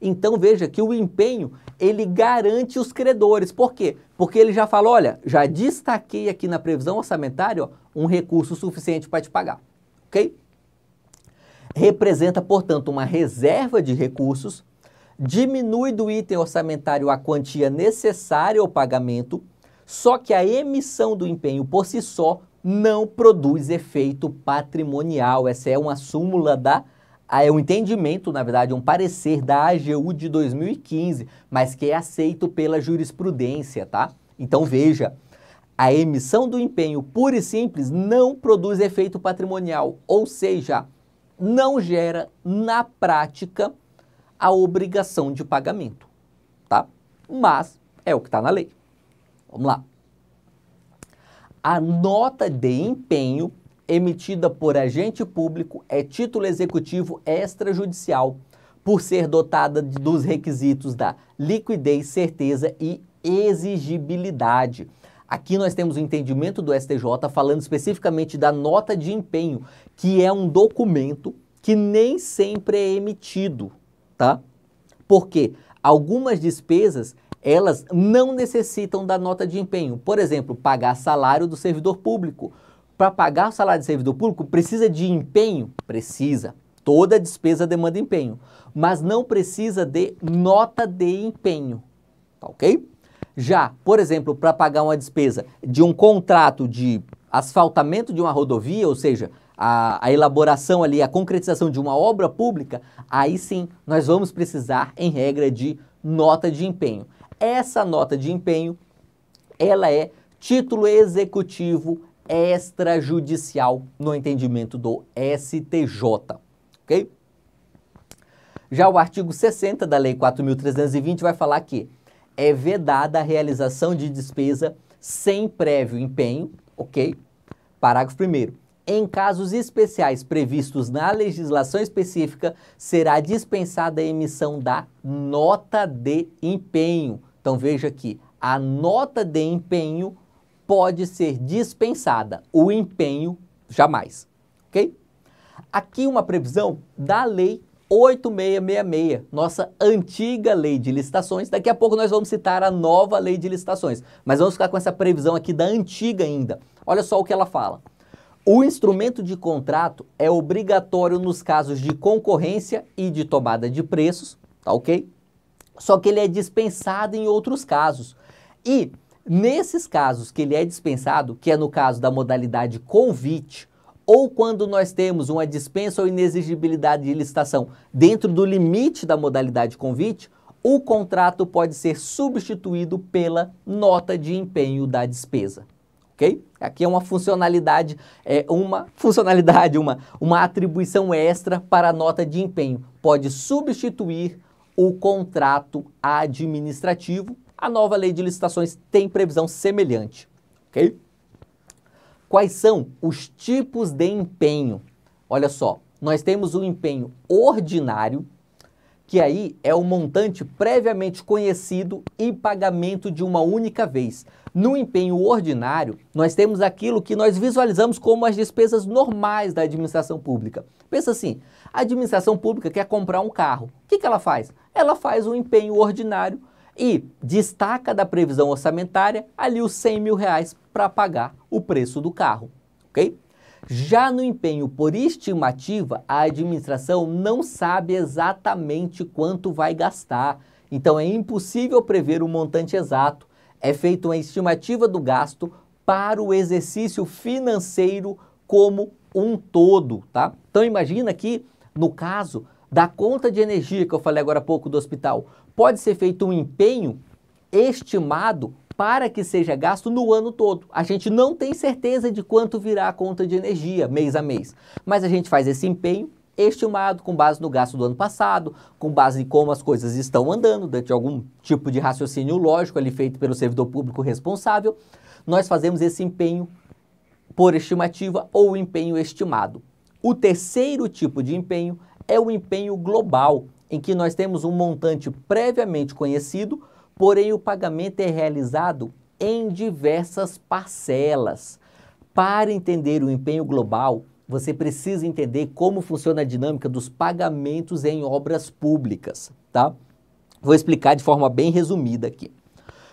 Então veja que o empenho, ele garante os credores. Por quê? Porque ele já fala, olha, já destaquei aqui na previsão orçamentária ó, um recurso suficiente para te pagar, ok? Representa, portanto, uma reserva de recursos, diminui do item orçamentário a quantia necessária ao pagamento, só que a emissão do empenho por si só não produz efeito patrimonial. Essa é uma súmula da ah, é um entendimento, na verdade, é um parecer da AGU de 2015, mas que é aceito pela jurisprudência, tá? Então veja, a emissão do empenho pura e simples não produz efeito patrimonial, ou seja, não gera na prática a obrigação de pagamento, tá? Mas é o que está na lei. Vamos lá. A nota de empenho emitida por agente público é título executivo extrajudicial, por ser dotada dos requisitos da liquidez, certeza e exigibilidade. Aqui nós temos o entendimento do STJ falando especificamente da nota de empenho, que é um documento que nem sempre é emitido, tá? Porque algumas despesas elas não necessitam da nota de empenho. Por exemplo, pagar salário do servidor público. Para pagar o salário do servidor público, precisa de empenho? Precisa. Toda despesa demanda empenho. Mas não precisa de nota de empenho. Tá ok? Já, por exemplo, para pagar uma despesa de um contrato de asfaltamento de uma rodovia, ou seja, a, a, elaboração ali, a concretização de uma obra pública, aí sim nós vamos precisar, em regra, de nota de empenho. Essa nota de empenho, ela é título executivo extrajudicial no entendimento do STJ, ok? Já o artigo 60 da Lei 4.320 vai falar que é vedada a realização de despesa sem prévio empenho, ok? Parágrafo 1. Em casos especiais previstos na legislação específica, será dispensada a emissão da nota de empenho, então veja que a nota de empenho pode ser dispensada, o empenho jamais, ok? Aqui uma previsão da lei 8666, nossa antiga lei de licitações. Daqui a pouco nós vamos citar a nova lei de licitações, mas vamos ficar com essa previsão aqui da antiga ainda. Olha só o que ela fala. O instrumento de contrato é obrigatório nos casos de concorrência e de tomada de preços, tá ok? Só que ele é dispensado em outros casos. E nesses casos que ele é dispensado, que é no caso da modalidade convite, ou quando nós temos uma dispensa ou inexigibilidade de licitação dentro do limite da modalidade convite, o contrato pode ser substituído pela nota de empenho da despesa. Ok? Aqui é uma funcionalidade, é uma funcionalidade, uma, uma atribuição extra para a nota de empenho. Pode substituir o contrato administrativo. A nova lei de licitações tem previsão semelhante, ok? Quais são os tipos de empenho? Olha só, nós temos o um empenho ordinário, que aí é o um montante previamente conhecido e pagamento de uma única vez. No empenho ordinário, nós temos aquilo que nós visualizamos como as despesas normais da administração pública. Pensa assim, a administração pública quer comprar um carro. O que, que ela faz? Ela faz um empenho ordinário e destaca da previsão orçamentária ali os 100 mil reais para pagar o preço do carro, ok? Já no empenho por estimativa, a administração não sabe exatamente quanto vai gastar, então é impossível prever o montante exato. É feita uma estimativa do gasto para o exercício financeiro como um todo, tá? Então imagina que no caso da conta de energia que eu falei agora há pouco do hospital, pode ser feito um empenho estimado para que seja gasto no ano todo. A gente não tem certeza de quanto virá a conta de energia mês a mês, mas a gente faz esse empenho estimado com base no gasto do ano passado, com base em como as coisas estão andando, dentro de algum tipo de raciocínio lógico ali feito pelo servidor público responsável, nós fazemos esse empenho por estimativa ou empenho estimado. O terceiro tipo de empenho é o empenho global, em que nós temos um montante previamente conhecido, porém o pagamento é realizado em diversas parcelas. Para entender o empenho global, você precisa entender como funciona a dinâmica dos pagamentos em obras públicas, tá? Vou explicar de forma bem resumida aqui.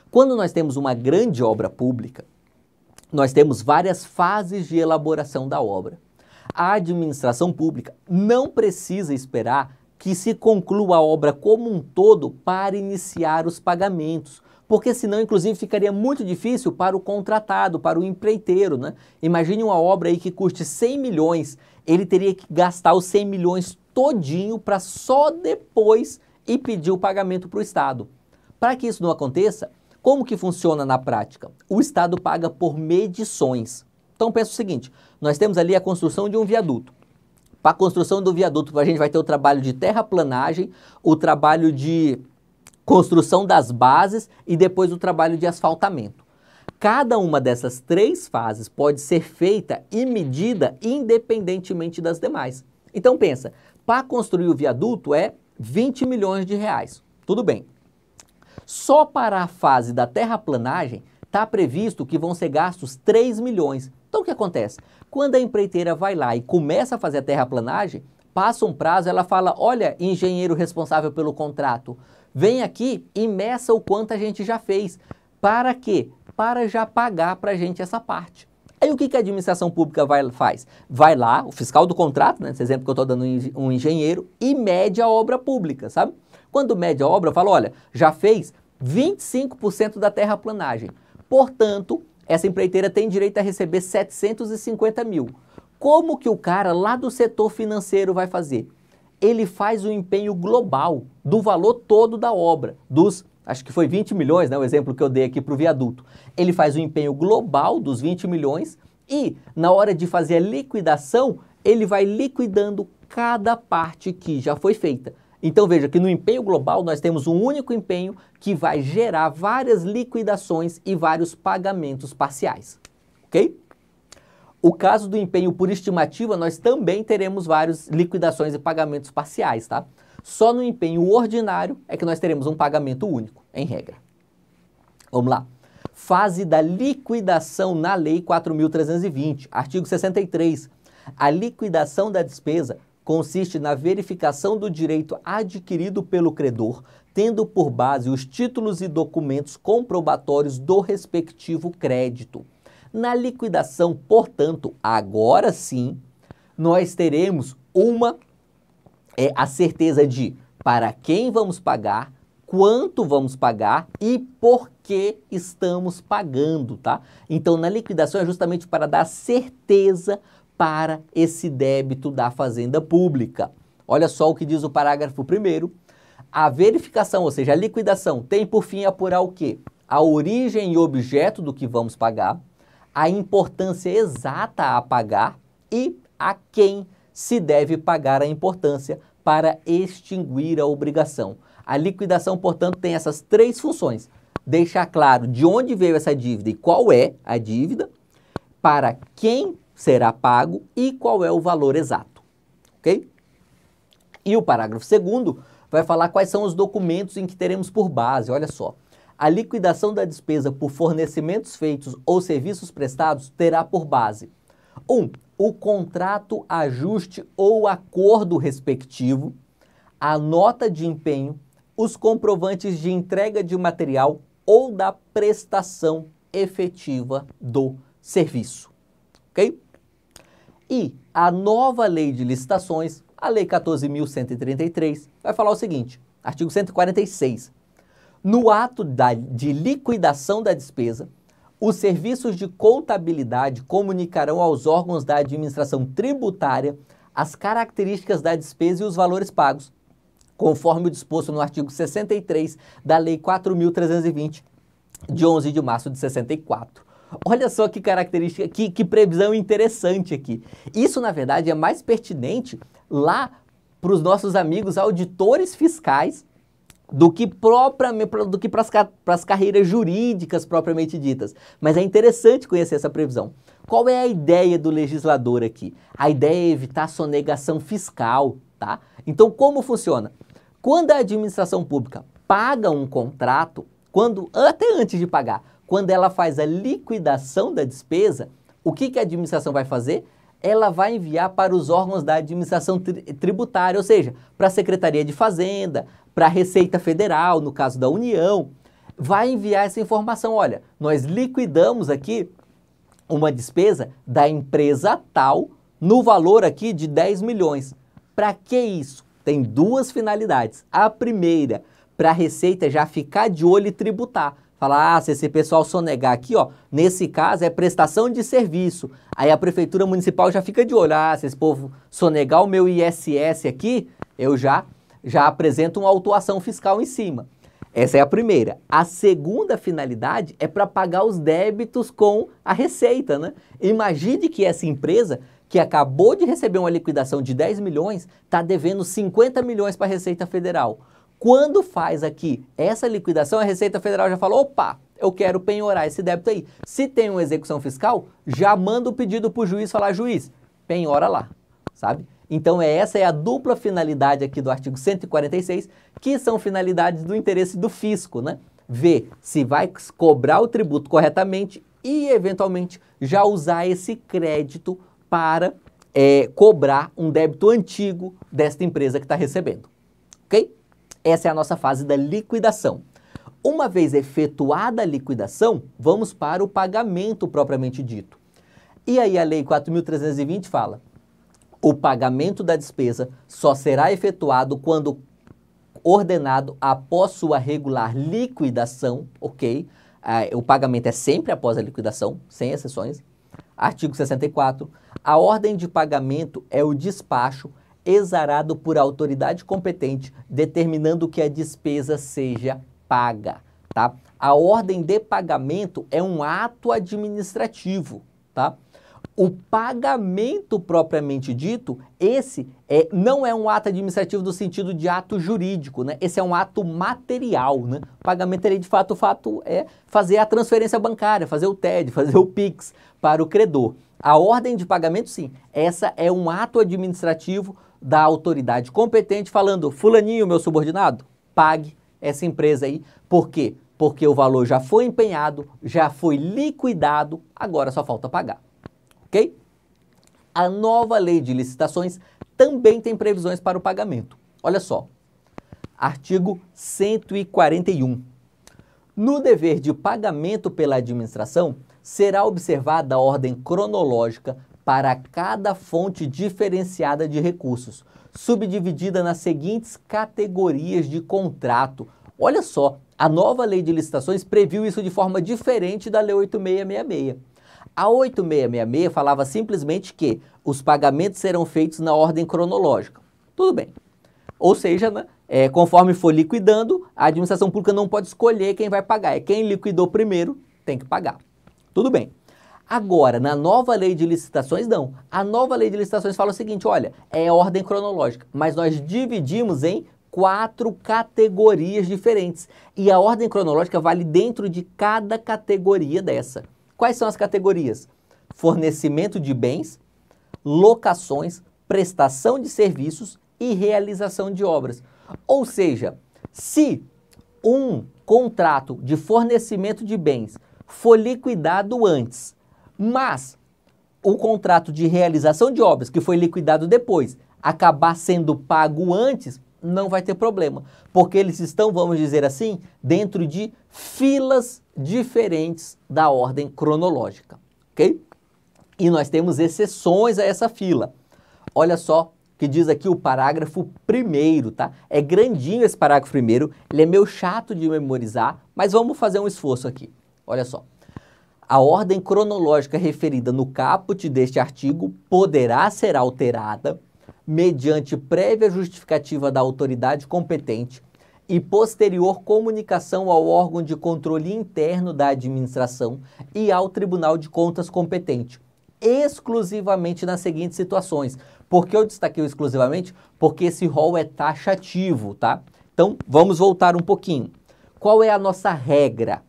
Quando nós temos uma grande obra pública, nós temos várias fases de elaboração da obra. A administração pública não precisa esperar que se conclua a obra como um todo para iniciar os pagamentos, porque senão, inclusive, ficaria muito difícil para o contratado, para o empreiteiro, né? Imagine uma obra aí que custe 100 milhões, ele teria que gastar os 100 milhões todinho para só depois e pedir o pagamento para o Estado. Para que isso não aconteça, como que funciona na prática? O Estado paga por medições. Então pensa o seguinte, nós temos ali a construção de um viaduto. Para a construção do viaduto, a gente vai ter o trabalho de terraplanagem, o trabalho de construção das bases e depois o trabalho de asfaltamento. Cada uma dessas três fases pode ser feita e medida independentemente das demais. Então pensa, para construir o viaduto é 20 milhões de reais. Tudo bem. Só para a fase da terraplanagem está previsto que vão ser gastos 3 milhões. Então o que acontece? Quando a empreiteira vai lá e começa a fazer a terraplanagem, passa um prazo, ela fala: Olha, engenheiro responsável pelo contrato, vem aqui e meça o quanto a gente já fez. Para quê? Para já pagar para a gente essa parte. Aí o que, que a administração pública vai, faz? Vai lá, o fiscal do contrato, né, nesse exemplo que eu estou dando um engenheiro, e mede a obra pública, sabe? Quando mede a obra, fala: Olha, já fez 25% da terraplanagem. Portanto, essa empreiteira tem direito a receber 750 mil. Como que o cara lá do setor financeiro vai fazer? Ele faz o um empenho global do valor todo da obra, dos acho que foi 20 milhões, né, o exemplo que eu dei aqui para o viaduto. Ele faz o empenho global dos 20 milhões e, na hora de fazer a liquidação, ele vai liquidando cada parte que já foi feita. Então veja que no empenho global nós temos um único empenho que vai gerar várias liquidações e vários pagamentos parciais, ok? O caso do empenho por estimativa, nós também teremos várias liquidações e pagamentos parciais, tá? Só no empenho ordinário é que nós teremos um pagamento único, em regra. Vamos lá. Fase da liquidação na Lei 4.320, artigo 63. A liquidação da despesa consiste na verificação do direito adquirido pelo credor, tendo por base os títulos e documentos comprobatórios do respectivo crédito. Na liquidação, portanto, agora sim, nós teremos uma é, a certeza de para quem vamos pagar, quanto vamos pagar e por que estamos pagando, tá? Então, na liquidação é justamente para dar certeza para esse débito da fazenda pública. Olha só o que diz o parágrafo 1. A verificação, ou seja, a liquidação, tem por fim apurar o quê? A origem e objeto do que vamos pagar, a importância exata a pagar e a quem se deve pagar a importância para extinguir a obrigação. A liquidação, portanto, tem essas três funções: deixar claro de onde veio essa dívida e qual é a dívida, para quem será pago e qual é o valor exato, ok? E o parágrafo segundo vai falar quais são os documentos em que teremos por base, olha só. A liquidação da despesa por fornecimentos feitos ou serviços prestados terá por base 1. Um, o contrato, ajuste ou acordo respectivo, a nota de empenho, os comprovantes de entrega de material ou da prestação efetiva do serviço. Ok? E a nova lei de licitações, a Lei 14.133, vai falar o seguinte: artigo 146. No ato da, de liquidação da despesa, os serviços de contabilidade comunicarão aos órgãos da administração tributária as características da despesa e os valores pagos, conforme o disposto no artigo 63 da Lei 4.320, de 11 de março de 64. Olha só que característica, que, que previsão interessante aqui. Isso, na verdade, é mais pertinente lá para os nossos amigos auditores fiscais do que propriamente do que para as, para as carreiras jurídicas propriamente ditas. Mas é interessante conhecer essa previsão. Qual é a ideia do legislador aqui? A ideia é evitar sonegação fiscal, tá? Então como funciona? Quando a administração pública paga um contrato, quando até antes de pagar, quando ela faz a liquidação da despesa, o que, que a administração vai fazer? Ela vai enviar para os órgãos da administração tributária, ou seja, para a Secretaria de Fazenda, para a Receita Federal, no caso da União. Vai enviar essa informação: olha, nós liquidamos aqui uma despesa da empresa tal no valor aqui de 10 milhões. Para que isso? Tem duas finalidades. A primeira, para a Receita já ficar de olho e tributar. Falar, ah, se esse pessoal sonegar aqui, ó, nesse caso é prestação de serviço. Aí a prefeitura municipal já fica de olho, ah, se esse povo sonegar o meu ISS aqui, eu já já apresento uma autuação fiscal em cima. Essa é a primeira. A segunda finalidade é para pagar os débitos com a receita, né? Imagine que essa empresa que acabou de receber uma liquidação de 10 milhões está devendo 50 milhões para a Receita Federal. Quando faz aqui essa liquidação, a Receita Federal já falou, opa, eu quero penhorar esse débito aí. Se tem uma execução fiscal, já manda o pedido para o juiz falar, juiz, penhora lá, sabe? Então é essa é a dupla finalidade aqui do artigo 146, que são finalidades do interesse do fisco, né? Ver se vai cobrar o tributo corretamente e eventualmente já usar esse crédito para é, cobrar um débito antigo desta empresa que está recebendo, ok? Essa é a nossa fase da liquidação. Uma vez efetuada a liquidação, vamos para o pagamento propriamente dito. E aí a Lei 4.320 fala: o pagamento da despesa só será efetuado quando ordenado após sua regular liquidação, ok? Ah, o pagamento é sempre após a liquidação, sem exceções. Artigo 64. A ordem de pagamento é o despacho exarado por autoridade competente, determinando que a despesa seja paga, tá? A ordem de pagamento é um ato administrativo, tá? O pagamento propriamente dito, esse é, não é um ato administrativo no sentido de ato jurídico, né? Esse é um ato material, né? O pagamento ele de fato, o fato é fazer a transferência bancária, fazer o TED, fazer o PIX para o credor. A ordem de pagamento, sim, essa é um ato administrativo da autoridade competente falando: Fulaninho, meu subordinado, pague essa empresa aí. Por quê? Porque o valor já foi empenhado, já foi liquidado, agora só falta pagar. Ok? A nova lei de licitações também tem previsões para o pagamento. Olha só. Artigo 141. No dever de pagamento pela administração, será observada a ordem cronológica para cada fonte diferenciada de recursos, subdividida nas seguintes categorias de contrato. Olha só, a nova lei de licitações previu isso de forma diferente da lei 8666. A 8666 falava simplesmente que os pagamentos serão feitos na ordem cronológica. Tudo bem. Ou seja, né, é, conforme for liquidando, a administração pública não pode escolher quem vai pagar. É quem liquidou primeiro tem que pagar. Tudo bem. Agora, na nova lei de licitações, não. A nova lei de licitações fala o seguinte: olha, é ordem cronológica, mas nós dividimos em quatro categorias diferentes. E a ordem cronológica vale dentro de cada categoria dessa. Quais são as categorias? Fornecimento de bens, locações, prestação de serviços e realização de obras. Ou seja, se um contrato de fornecimento de bens for liquidado antes mas o contrato de realização de obras, que foi liquidado depois, acabar sendo pago antes, não vai ter problema, porque eles estão, vamos dizer assim, dentro de filas diferentes da ordem cronológica, ok? E nós temos exceções a essa fila. Olha só que diz aqui o parágrafo primeiro, tá? É grandinho esse parágrafo primeiro, ele é meio chato de memorizar, mas vamos fazer um esforço aqui. Olha só. A ordem cronológica referida no caput deste artigo poderá ser alterada mediante prévia justificativa da autoridade competente e posterior comunicação ao órgão de controle interno da administração e ao Tribunal de Contas competente, exclusivamente nas seguintes situações. Por que eu destaquei exclusivamente? Porque esse rol é taxativo, tá? Então, vamos voltar um pouquinho. Qual é a nossa regra?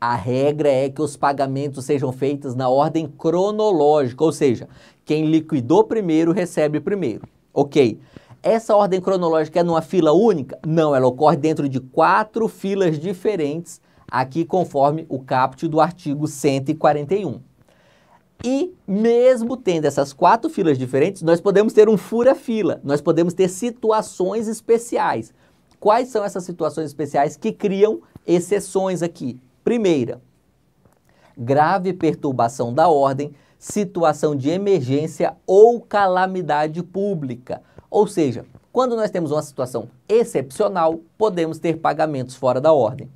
A regra é que os pagamentos sejam feitos na ordem cronológica, ou seja, quem liquidou primeiro recebe primeiro. Ok. Essa ordem cronológica é numa fila única? Não, ela ocorre dentro de quatro filas diferentes, aqui conforme o caput do artigo 141. E mesmo tendo essas quatro filas diferentes, nós podemos ter um fura-fila, nós podemos ter situações especiais. Quais são essas situações especiais que criam exceções aqui? Primeira, grave perturbação da ordem, situação de emergência ou calamidade pública. Ou seja, quando nós temos uma situação excepcional, podemos ter pagamentos fora da ordem.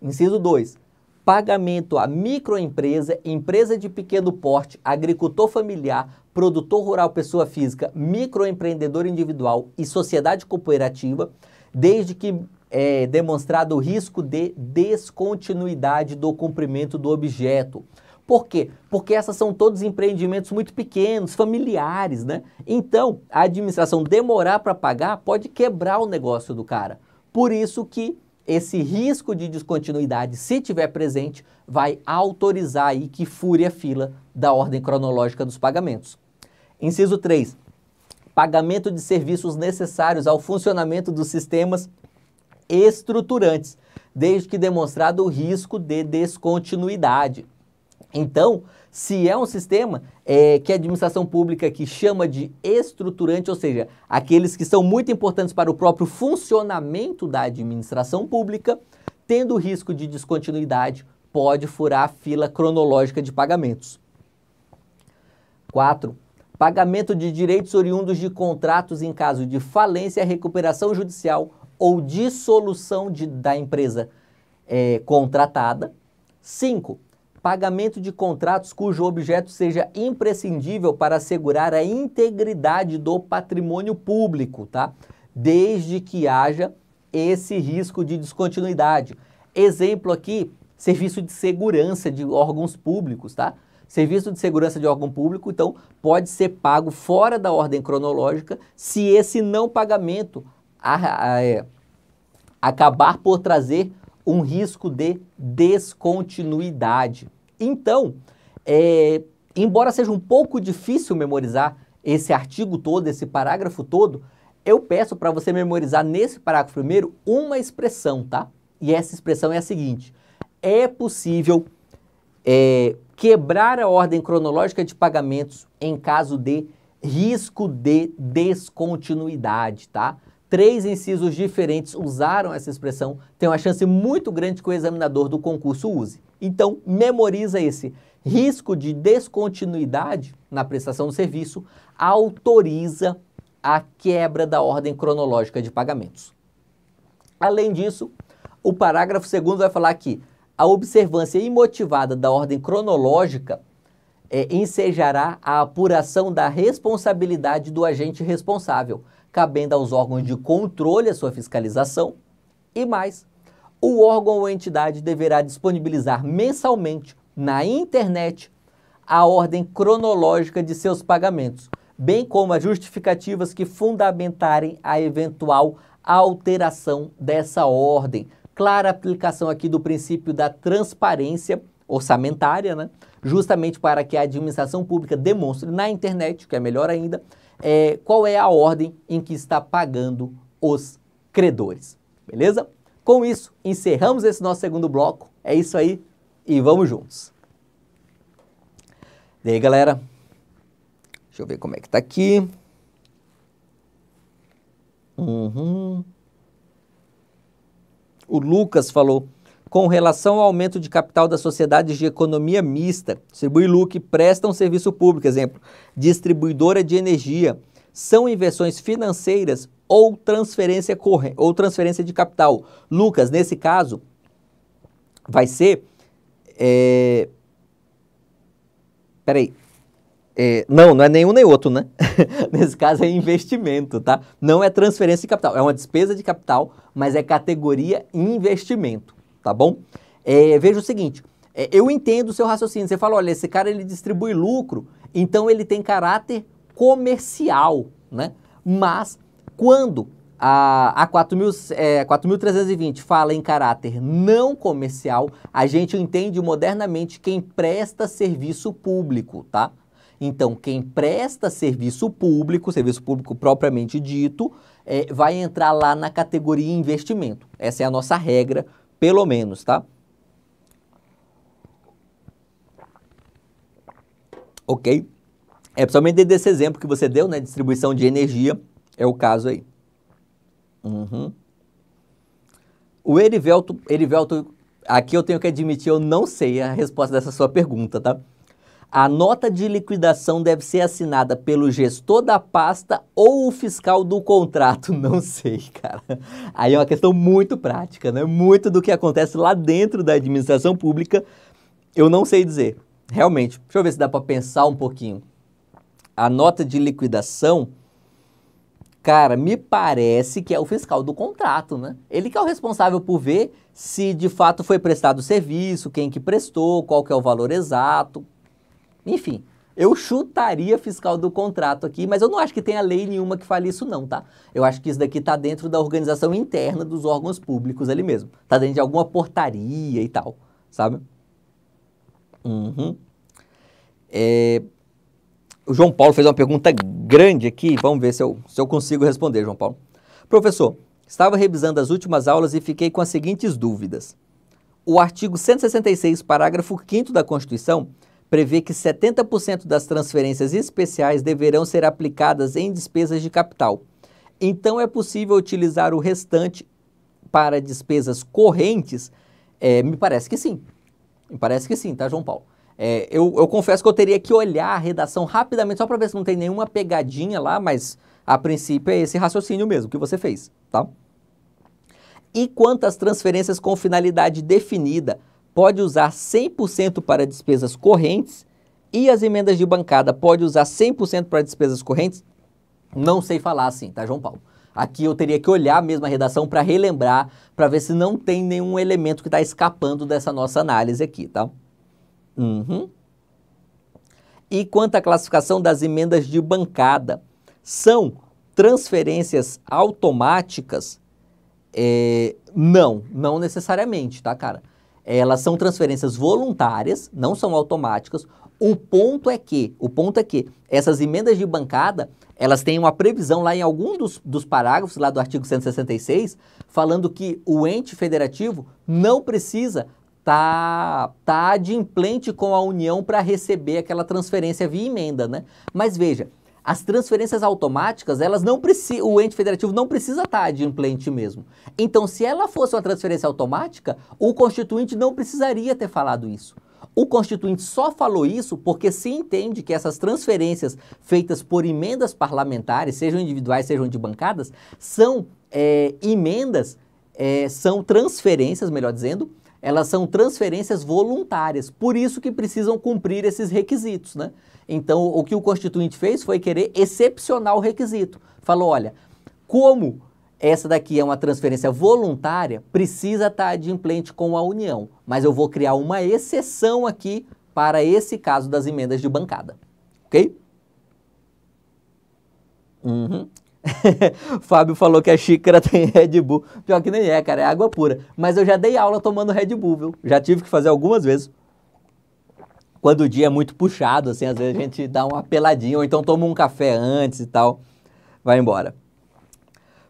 Inciso 2. Pagamento a microempresa, empresa de pequeno porte, agricultor familiar, produtor rural pessoa física, microempreendedor individual e sociedade cooperativa, desde que é, demonstrado o risco de descontinuidade do cumprimento do objeto. Por quê? Porque essas são todos empreendimentos muito pequenos, familiares, né? Então, a administração demorar para pagar pode quebrar o negócio do cara. Por isso que esse risco de descontinuidade, se tiver presente, vai autorizar aí que fure a fila da ordem cronológica dos pagamentos. Inciso 3. Pagamento de serviços necessários ao funcionamento dos sistemas estruturantes, desde que demonstrado o risco de descontinuidade. Então, se é um sistema é, que a administração pública que chama de estruturante, ou seja, aqueles que são muito importantes para o próprio funcionamento da administração pública, tendo risco de descontinuidade, pode furar a fila cronológica de pagamentos. 4. Pagamento de direitos oriundos de contratos em caso de falência, recuperação judicial ou dissolução de, da empresa é, contratada. 5. Pagamento de contratos cujo objeto seja imprescindível para assegurar a integridade do patrimônio público, tá? Desde que haja esse risco de descontinuidade. Exemplo aqui, serviço de segurança de órgãos públicos, tá? Serviço de segurança de órgão público, então, pode ser pago fora da ordem cronológica se esse não pagamento a, a, é, acabar por trazer um risco de descontinuidade. Então, é, embora seja um pouco difícil memorizar esse artigo todo, esse parágrafo todo, eu peço para você memorizar nesse parágrafo primeiro uma expressão, tá? E essa expressão é a seguinte: é possível é, quebrar a ordem cronológica de pagamentos em caso de risco de descontinuidade, tá? três incisos diferentes usaram essa expressão, tem uma chance muito grande que o examinador do concurso use. Então, memoriza esse. Risco de descontinuidade na prestação do serviço autoriza a quebra da ordem cronológica de pagamentos. Além disso, o parágrafo 2 vai falar que a observância imotivada da ordem cronológica é, ensejará a apuração da responsabilidade do agente responsável cabendo aos órgãos de controle a sua fiscalização, e mais, o órgão ou entidade deverá disponibilizar mensalmente na internet a ordem cronológica de seus pagamentos, bem como as justificativas que fundamentarem a eventual alteração dessa ordem. Clara aplicação aqui do princípio da transparência orçamentária, né? justamente para que a administração pública demonstre na internet, que é melhor ainda, é, qual é a ordem em que está pagando os credores. Beleza? Com isso, encerramos esse nosso segundo bloco. É isso aí e vamos juntos. E aí, galera? Deixa eu ver como é que tá aqui. Uhum. O Lucas falou com relação ao aumento de capital das sociedades de economia mista, Distribuilu, que presta um serviço público, exemplo, distribuidora de energia, são inversões financeiras ou transferência, corre, ou transferência de capital. Lucas, nesse caso, vai ser. É, peraí. É, não, não é nenhum nem outro, né? Nesse caso é investimento, tá? Não é transferência de capital, é uma despesa de capital, mas é categoria investimento tá bom? É, veja o seguinte, é, eu entendo o seu raciocínio. Você fala, olha, esse cara ele distribui lucro, então ele tem caráter comercial, né? Mas quando a, a 4.320 é, fala em caráter não comercial, a gente entende modernamente quem presta serviço público, tá? Então, quem presta serviço público, serviço público propriamente dito, é, vai entrar lá na categoria investimento. Essa é a nossa regra pelo menos, tá? Ok? É principalmente desse exemplo que você deu, né? Distribuição de energia é o caso aí. Uhum. O Erivelto, Erivelto, aqui eu tenho que admitir, eu não sei a resposta dessa sua pergunta, tá? A nota de liquidação deve ser assinada pelo gestor da pasta ou o fiscal do contrato, não sei, cara. Aí é uma questão muito prática, né? Muito do que acontece lá dentro da administração pública, eu não sei dizer. Realmente, deixa eu ver se dá para pensar um pouquinho. A nota de liquidação, cara, me parece que é o fiscal do contrato, né? Ele que é o responsável por ver se de fato foi prestado o serviço, quem que prestou, qual que é o valor exato, enfim, eu chutaria fiscal do contrato aqui, mas eu não acho que tenha lei nenhuma que fale isso não, tá? Eu acho que isso daqui tá dentro da organização interna dos órgãos públicos ali mesmo. tá dentro de alguma portaria e tal, sabe? Uhum. É... O João Paulo fez uma pergunta grande aqui, vamos ver se eu, se eu consigo responder, João Paulo. Professor, estava revisando as últimas aulas e fiquei com as seguintes dúvidas. O artigo 166, parágrafo 5 da Constituição prevê que 70% das transferências especiais deverão ser aplicadas em despesas de capital. Então, é possível utilizar o restante para despesas correntes? É, me parece que sim. Me parece que sim, tá, João Paulo? É, eu, eu, confesso que eu teria que olhar a redação rapidamente só para ver se não tem nenhuma pegadinha lá, mas a princípio é esse raciocínio mesmo que você fez, tá? E quanto às transferências com finalidade definida, pode usar 100% para despesas correntes e as emendas de bancada pode usar 100% para despesas correntes? Não sei falar assim, tá, João Paulo? Aqui eu teria que olhar mesmo a redação para relembrar, para ver se não tem nenhum elemento que está escapando dessa nossa análise aqui, tá? Uhum. E quanto à classificação das emendas de bancada, são transferências automáticas? É, não, não necessariamente, tá, cara? Elas são transferências voluntárias, não são automáticas. O ponto é que, o ponto é que essas emendas de bancada, elas têm uma previsão lá em algum dos, dos parágrafos lá do artigo 166, falando que o ente federativo não precisa tá, tá adimplente com a União para receber aquela transferência via emenda, né? Mas veja, as transferências automáticas, elas não o ente federativo não precisa estar adimplente mesmo. Então, se ela fosse uma transferência automática, o constituinte não precisaria ter falado isso. O Constituinte só falou isso porque se entende que essas transferências feitas por emendas parlamentares, sejam individuais, sejam de bancadas, são é, emendas, é, são transferências, melhor dizendo, elas são transferências voluntárias, por isso que precisam cumprir esses requisitos, né? Então, o que o Constituinte fez foi querer excepcionar o requisito. Falou: olha, como essa daqui é uma transferência voluntária, precisa estar de implante com a União, mas eu vou criar uma exceção aqui para esse caso das emendas de bancada. Ok? Uhum. Fábio falou que a xícara tem Red Bull. Pior que nem é, cara, é água pura. Mas eu já dei aula tomando Red Bull, viu? Já tive que fazer algumas vezes quando o dia é muito puxado, assim, às vezes a uhum. gente dá uma peladinha, ou então toma um café antes e tal, vai embora.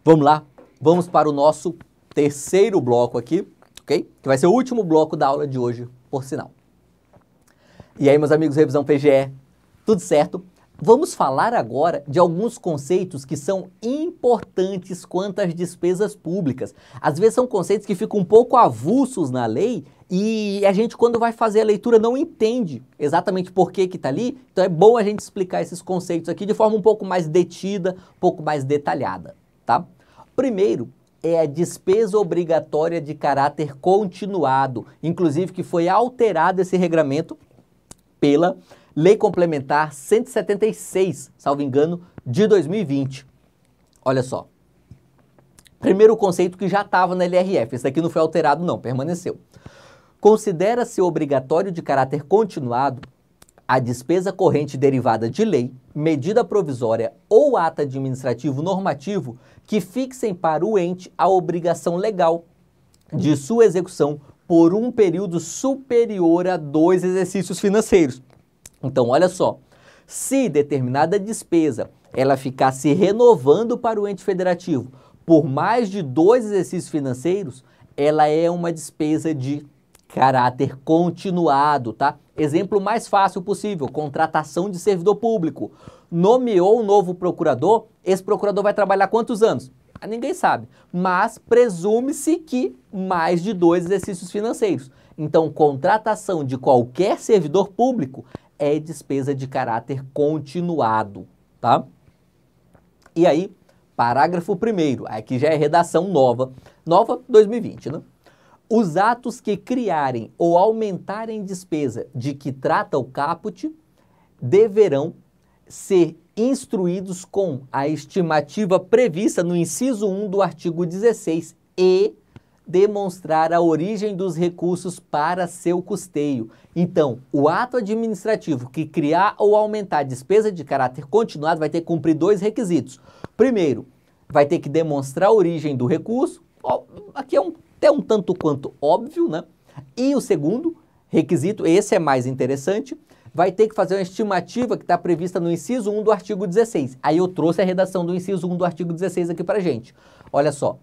Vamos lá, vamos para o nosso terceiro bloco aqui, ok? Que vai ser o último bloco da aula de hoje, por sinal. E aí, meus amigos, revisão PGE, tudo certo? Vamos falar agora de alguns conceitos que são importantes quanto às despesas públicas. Às vezes são conceitos que ficam um pouco avulsos na lei e a gente, quando vai fazer a leitura, não entende exatamente por que está ali. Então é bom a gente explicar esses conceitos aqui de forma um pouco mais detida, um pouco mais detalhada. Tá? Primeiro, é a despesa obrigatória de caráter continuado, inclusive que foi alterado esse regramento pela Lei Complementar 176, salvo engano, de 2020. Olha só. Primeiro conceito que já estava na LRF, esse daqui não foi alterado não, permaneceu considera-se obrigatório de caráter continuado a despesa corrente derivada de lei, medida provisória ou ato administrativo normativo que fixem para o ente a obrigação legal de sua execução por um período superior a dois exercícios financeiros. Então, olha só, se determinada despesa ela ficar se renovando para o ente federativo por mais de dois exercícios financeiros, ela é uma despesa de caráter continuado, tá? Exemplo mais fácil possível, contratação de servidor público. Nomeou um novo procurador, esse procurador vai trabalhar quantos anos? Ah, ninguém sabe, mas presume-se que mais de dois exercícios financeiros. Então, contratação de qualquer servidor público é despesa de caráter continuado, tá? E aí, parágrafo primeiro. aqui já é redação nova, nova 2020, né? Os atos que criarem ou aumentarem despesa de que trata o caput deverão ser instruídos com a estimativa prevista no inciso 1 do artigo 16 e demonstrar a origem dos recursos para seu custeio. Então, o ato administrativo que criar ou aumentar despesa de caráter continuado vai ter que cumprir dois requisitos. Primeiro, vai ter que demonstrar a origem do recurso. Aqui é um até um tanto quanto óbvio, né? E o segundo requisito, esse é mais interessante, vai ter que fazer uma estimativa que está prevista no inciso 1 do artigo 16. Aí eu trouxe a redação do inciso 1 do artigo 16 aqui para gente. Olha só.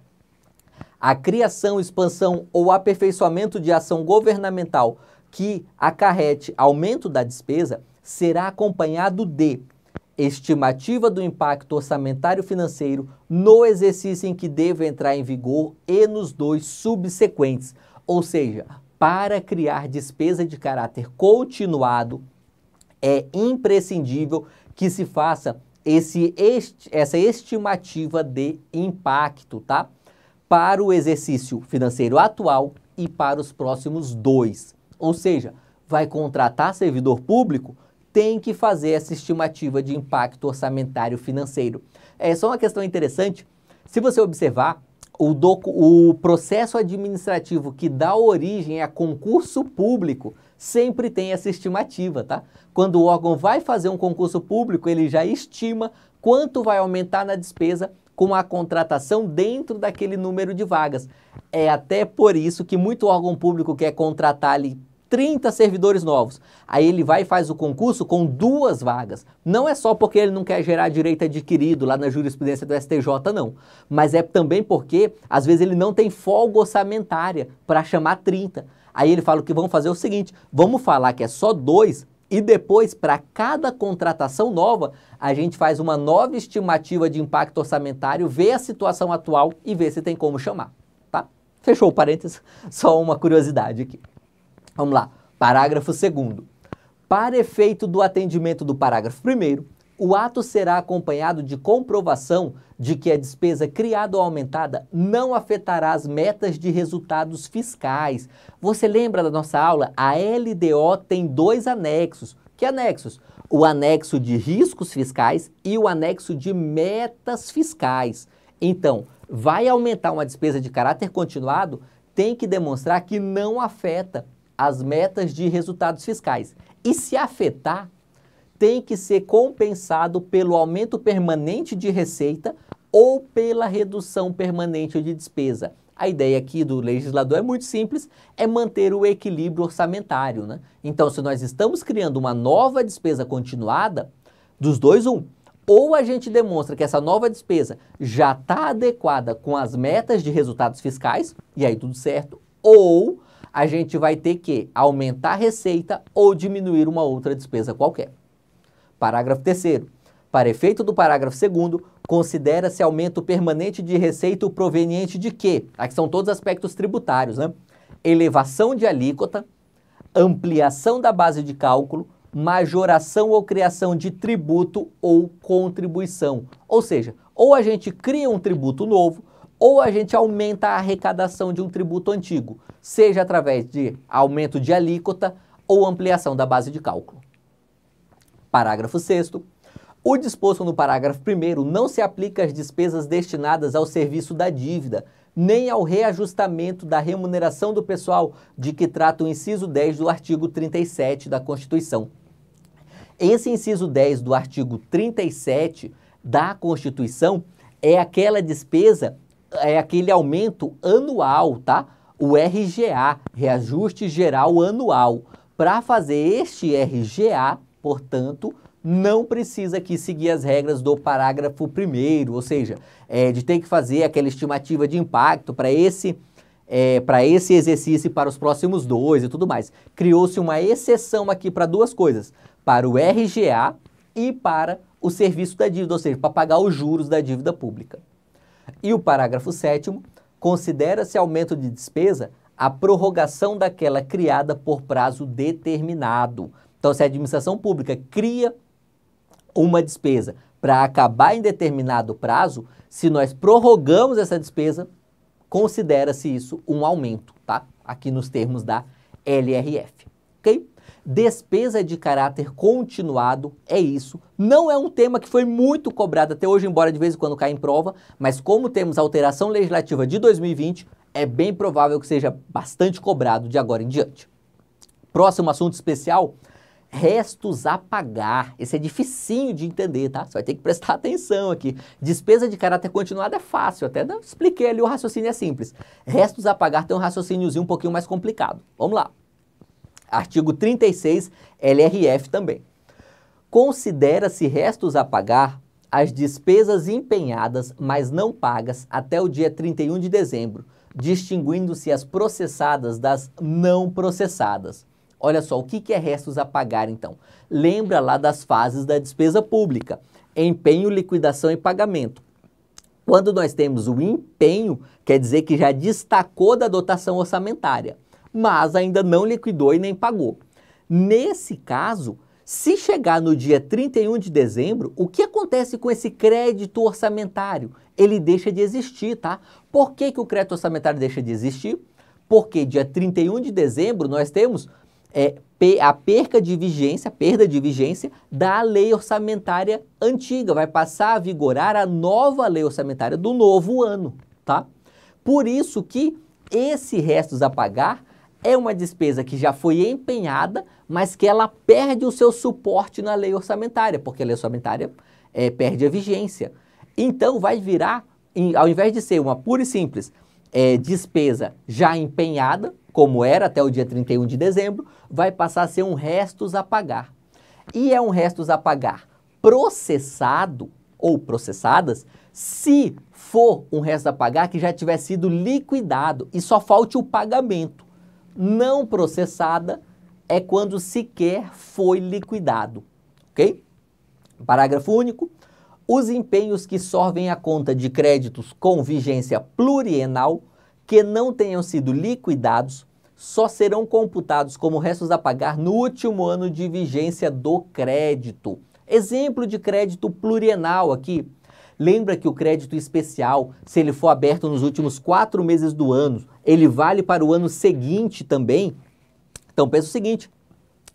A criação, expansão ou aperfeiçoamento de ação governamental que acarrete aumento da despesa será acompanhado de estimativa do impacto orçamentário financeiro no exercício em que deve entrar em vigor e nos dois subsequentes, ou seja, para criar despesa de caráter continuado, é imprescindível que se faça esse essa estimativa de impacto, tá? Para o exercício financeiro atual e para os próximos dois. Ou seja, vai contratar servidor público? tem que fazer essa estimativa de impacto orçamentário financeiro. É só uma questão interessante. Se você observar, o, docu, o processo administrativo que dá origem a concurso público sempre tem essa estimativa, tá? Quando o órgão vai fazer um concurso público, ele já estima quanto vai aumentar na despesa com a contratação dentro daquele número de vagas. É até por isso que muito órgão público quer contratar ali 30 servidores novos. Aí ele vai e faz o concurso com duas vagas. Não é só porque ele não quer gerar direito adquirido lá na jurisprudência do STJ, não. Mas é também porque, às vezes, ele não tem folga orçamentária para chamar 30. Aí ele fala que vamos fazer é o seguinte: vamos falar que é só dois e depois, para cada contratação nova, a gente faz uma nova estimativa de impacto orçamentário, vê a situação atual e vê se tem como chamar. Tá? Fechou o parênteses, só uma curiosidade aqui. Vamos lá, parágrafo 2. Para efeito do atendimento do parágrafo 1, o ato será acompanhado de comprovação de que a despesa criada ou aumentada não afetará as metas de resultados fiscais. Você lembra da nossa aula? A LDO tem dois anexos. Que anexos? O anexo de riscos fiscais e o anexo de metas fiscais. Então, vai aumentar uma despesa de caráter continuado, tem que demonstrar que não afeta as metas de resultados fiscais. E se afetar, tem que ser compensado pelo aumento permanente de receita ou pela redução permanente de despesa. A ideia aqui do legislador é muito simples, é manter o equilíbrio orçamentário. Né? Então, se nós estamos criando uma nova despesa continuada, dos dois, um. Ou a gente demonstra que essa nova despesa já está adequada com as metas de resultados fiscais, e aí tudo certo, ou a gente vai ter que aumentar a receita ou diminuir uma outra despesa qualquer. Parágrafo 3. Para efeito do parágrafo 2, considera-se aumento permanente de receita proveniente de quê? Aqui são todos aspectos tributários, né? Elevação de alíquota, ampliação da base de cálculo, majoração ou criação de tributo ou contribuição. Ou seja, ou a gente cria um tributo novo ou a gente aumenta a arrecadação de um tributo antigo, seja através de aumento de alíquota ou ampliação da base de cálculo. Parágrafo 6. O disposto no parágrafo 1 não se aplica às despesas destinadas ao serviço da dívida, nem ao reajustamento da remuneração do pessoal de que trata o inciso 10 do artigo 37 da Constituição. Esse inciso 10 do artigo 37 da Constituição é aquela despesa é aquele aumento anual, tá? O RGA, reajuste geral anual. Para fazer este RGA, portanto, não precisa aqui seguir as regras do parágrafo primeiro, ou seja, é, de ter que fazer aquela estimativa de impacto para esse é, para esse exercício e para os próximos dois e tudo mais. Criou-se uma exceção aqui para duas coisas, para o RGA e para o serviço da dívida, ou seja, para pagar os juros da dívida pública. E o parágrafo 7 considera-se aumento de despesa a prorrogação daquela criada por prazo determinado. Então, se a administração pública cria uma despesa para acabar em determinado prazo, se nós prorrogamos essa despesa, considera-se isso um aumento, tá? Aqui nos termos da LRF, ok? Despesa de caráter continuado é isso. Não é um tema que foi muito cobrado até hoje, embora de vez em quando caia em prova, mas como temos a alteração legislativa de 2020, é bem provável que seja bastante cobrado de agora em diante. Próximo assunto especial: restos a pagar. Esse é dificinho de entender, tá? Você vai ter que prestar atenção aqui. Despesa de caráter continuado é fácil, até expliquei ali o raciocínio é simples. Restos a pagar tem um raciocíniozinho um pouquinho mais complicado. Vamos lá. Artigo 36, LRF também. Considera-se restos a pagar as despesas empenhadas, mas não pagas até o dia 31 de dezembro, distinguindo-se as processadas das não processadas. Olha só, o que é restos a pagar então? Lembra lá das fases da despesa pública: empenho, liquidação e pagamento. Quando nós temos o empenho, quer dizer que já destacou da dotação orçamentária mas ainda não liquidou e nem pagou. Nesse caso, se chegar no dia 31 de dezembro, o que acontece com esse crédito orçamentário? Ele deixa de existir, tá? Por que, que o crédito orçamentário deixa de existir? Porque dia 31 de dezembro nós temos é, a perca de vigência, perda de vigência da lei orçamentária antiga. Vai passar a vigorar a nova lei orçamentária do novo ano, tá? Por isso que esse restos a pagar é uma despesa que já foi empenhada, mas que ela perde o seu suporte na lei orçamentária, porque a lei orçamentária é, perde a vigência. Então vai virar, em, ao invés de ser uma pura e simples é, despesa já empenhada, como era até o dia 31 de dezembro, vai passar a ser um restos a pagar. E é um restos a pagar processado ou processadas se for um resto a pagar que já tiver sido liquidado e só falte o pagamento não processada é quando sequer foi liquidado, ok? Parágrafo único. Os empenhos que sorvem a conta de créditos com vigência plurienal que não tenham sido liquidados só serão computados como restos a pagar no último ano de vigência do crédito. Exemplo de crédito plurienal aqui, Lembra que o crédito especial, se ele for aberto nos últimos quatro meses do ano, ele vale para o ano seguinte também? Então pensa o seguinte: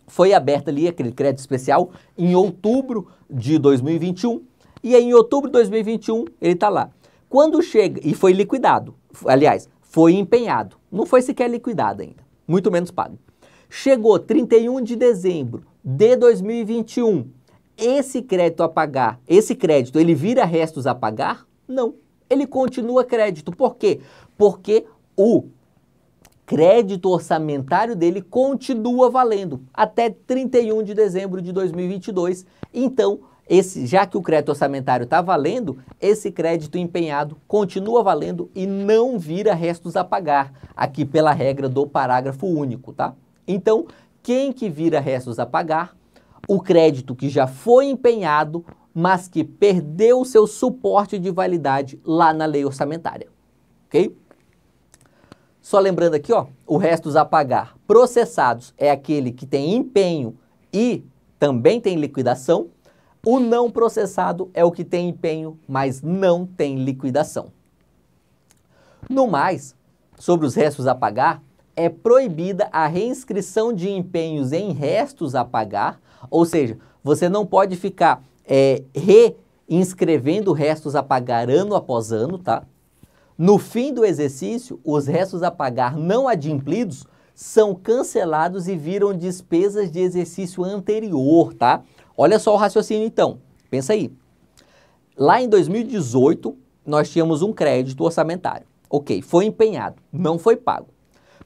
foi aberto ali aquele crédito especial em outubro de 2021, e aí em outubro de 2021 ele está lá. Quando chega, e foi liquidado, aliás, foi empenhado, não foi sequer liquidado ainda, muito menos pago. Chegou 31 de dezembro de 2021, esse crédito a pagar, esse crédito, ele vira restos a pagar? Não. Ele continua crédito. Por quê? Porque o crédito orçamentário dele continua valendo até 31 de dezembro de 2022. Então, esse, já que o crédito orçamentário está valendo, esse crédito empenhado continua valendo e não vira restos a pagar, aqui pela regra do parágrafo único, tá? Então, quem que vira restos a pagar o crédito que já foi empenhado, mas que perdeu o seu suporte de validade lá na lei orçamentária. Ok? Só lembrando aqui, ó, o restos a pagar processados é aquele que tem empenho e também tem liquidação. O não processado é o que tem empenho, mas não tem liquidação. No mais, sobre os restos a pagar, é proibida a reinscrição de empenhos em restos a pagar ou seja, você não pode ficar é, reinscrevendo restos a pagar ano após ano, tá? No fim do exercício, os restos a pagar não adimplidos são cancelados e viram despesas de exercício anterior, tá? Olha só o raciocínio então. Pensa aí. Lá em 2018, nós tínhamos um crédito orçamentário. OK, foi empenhado, não foi pago.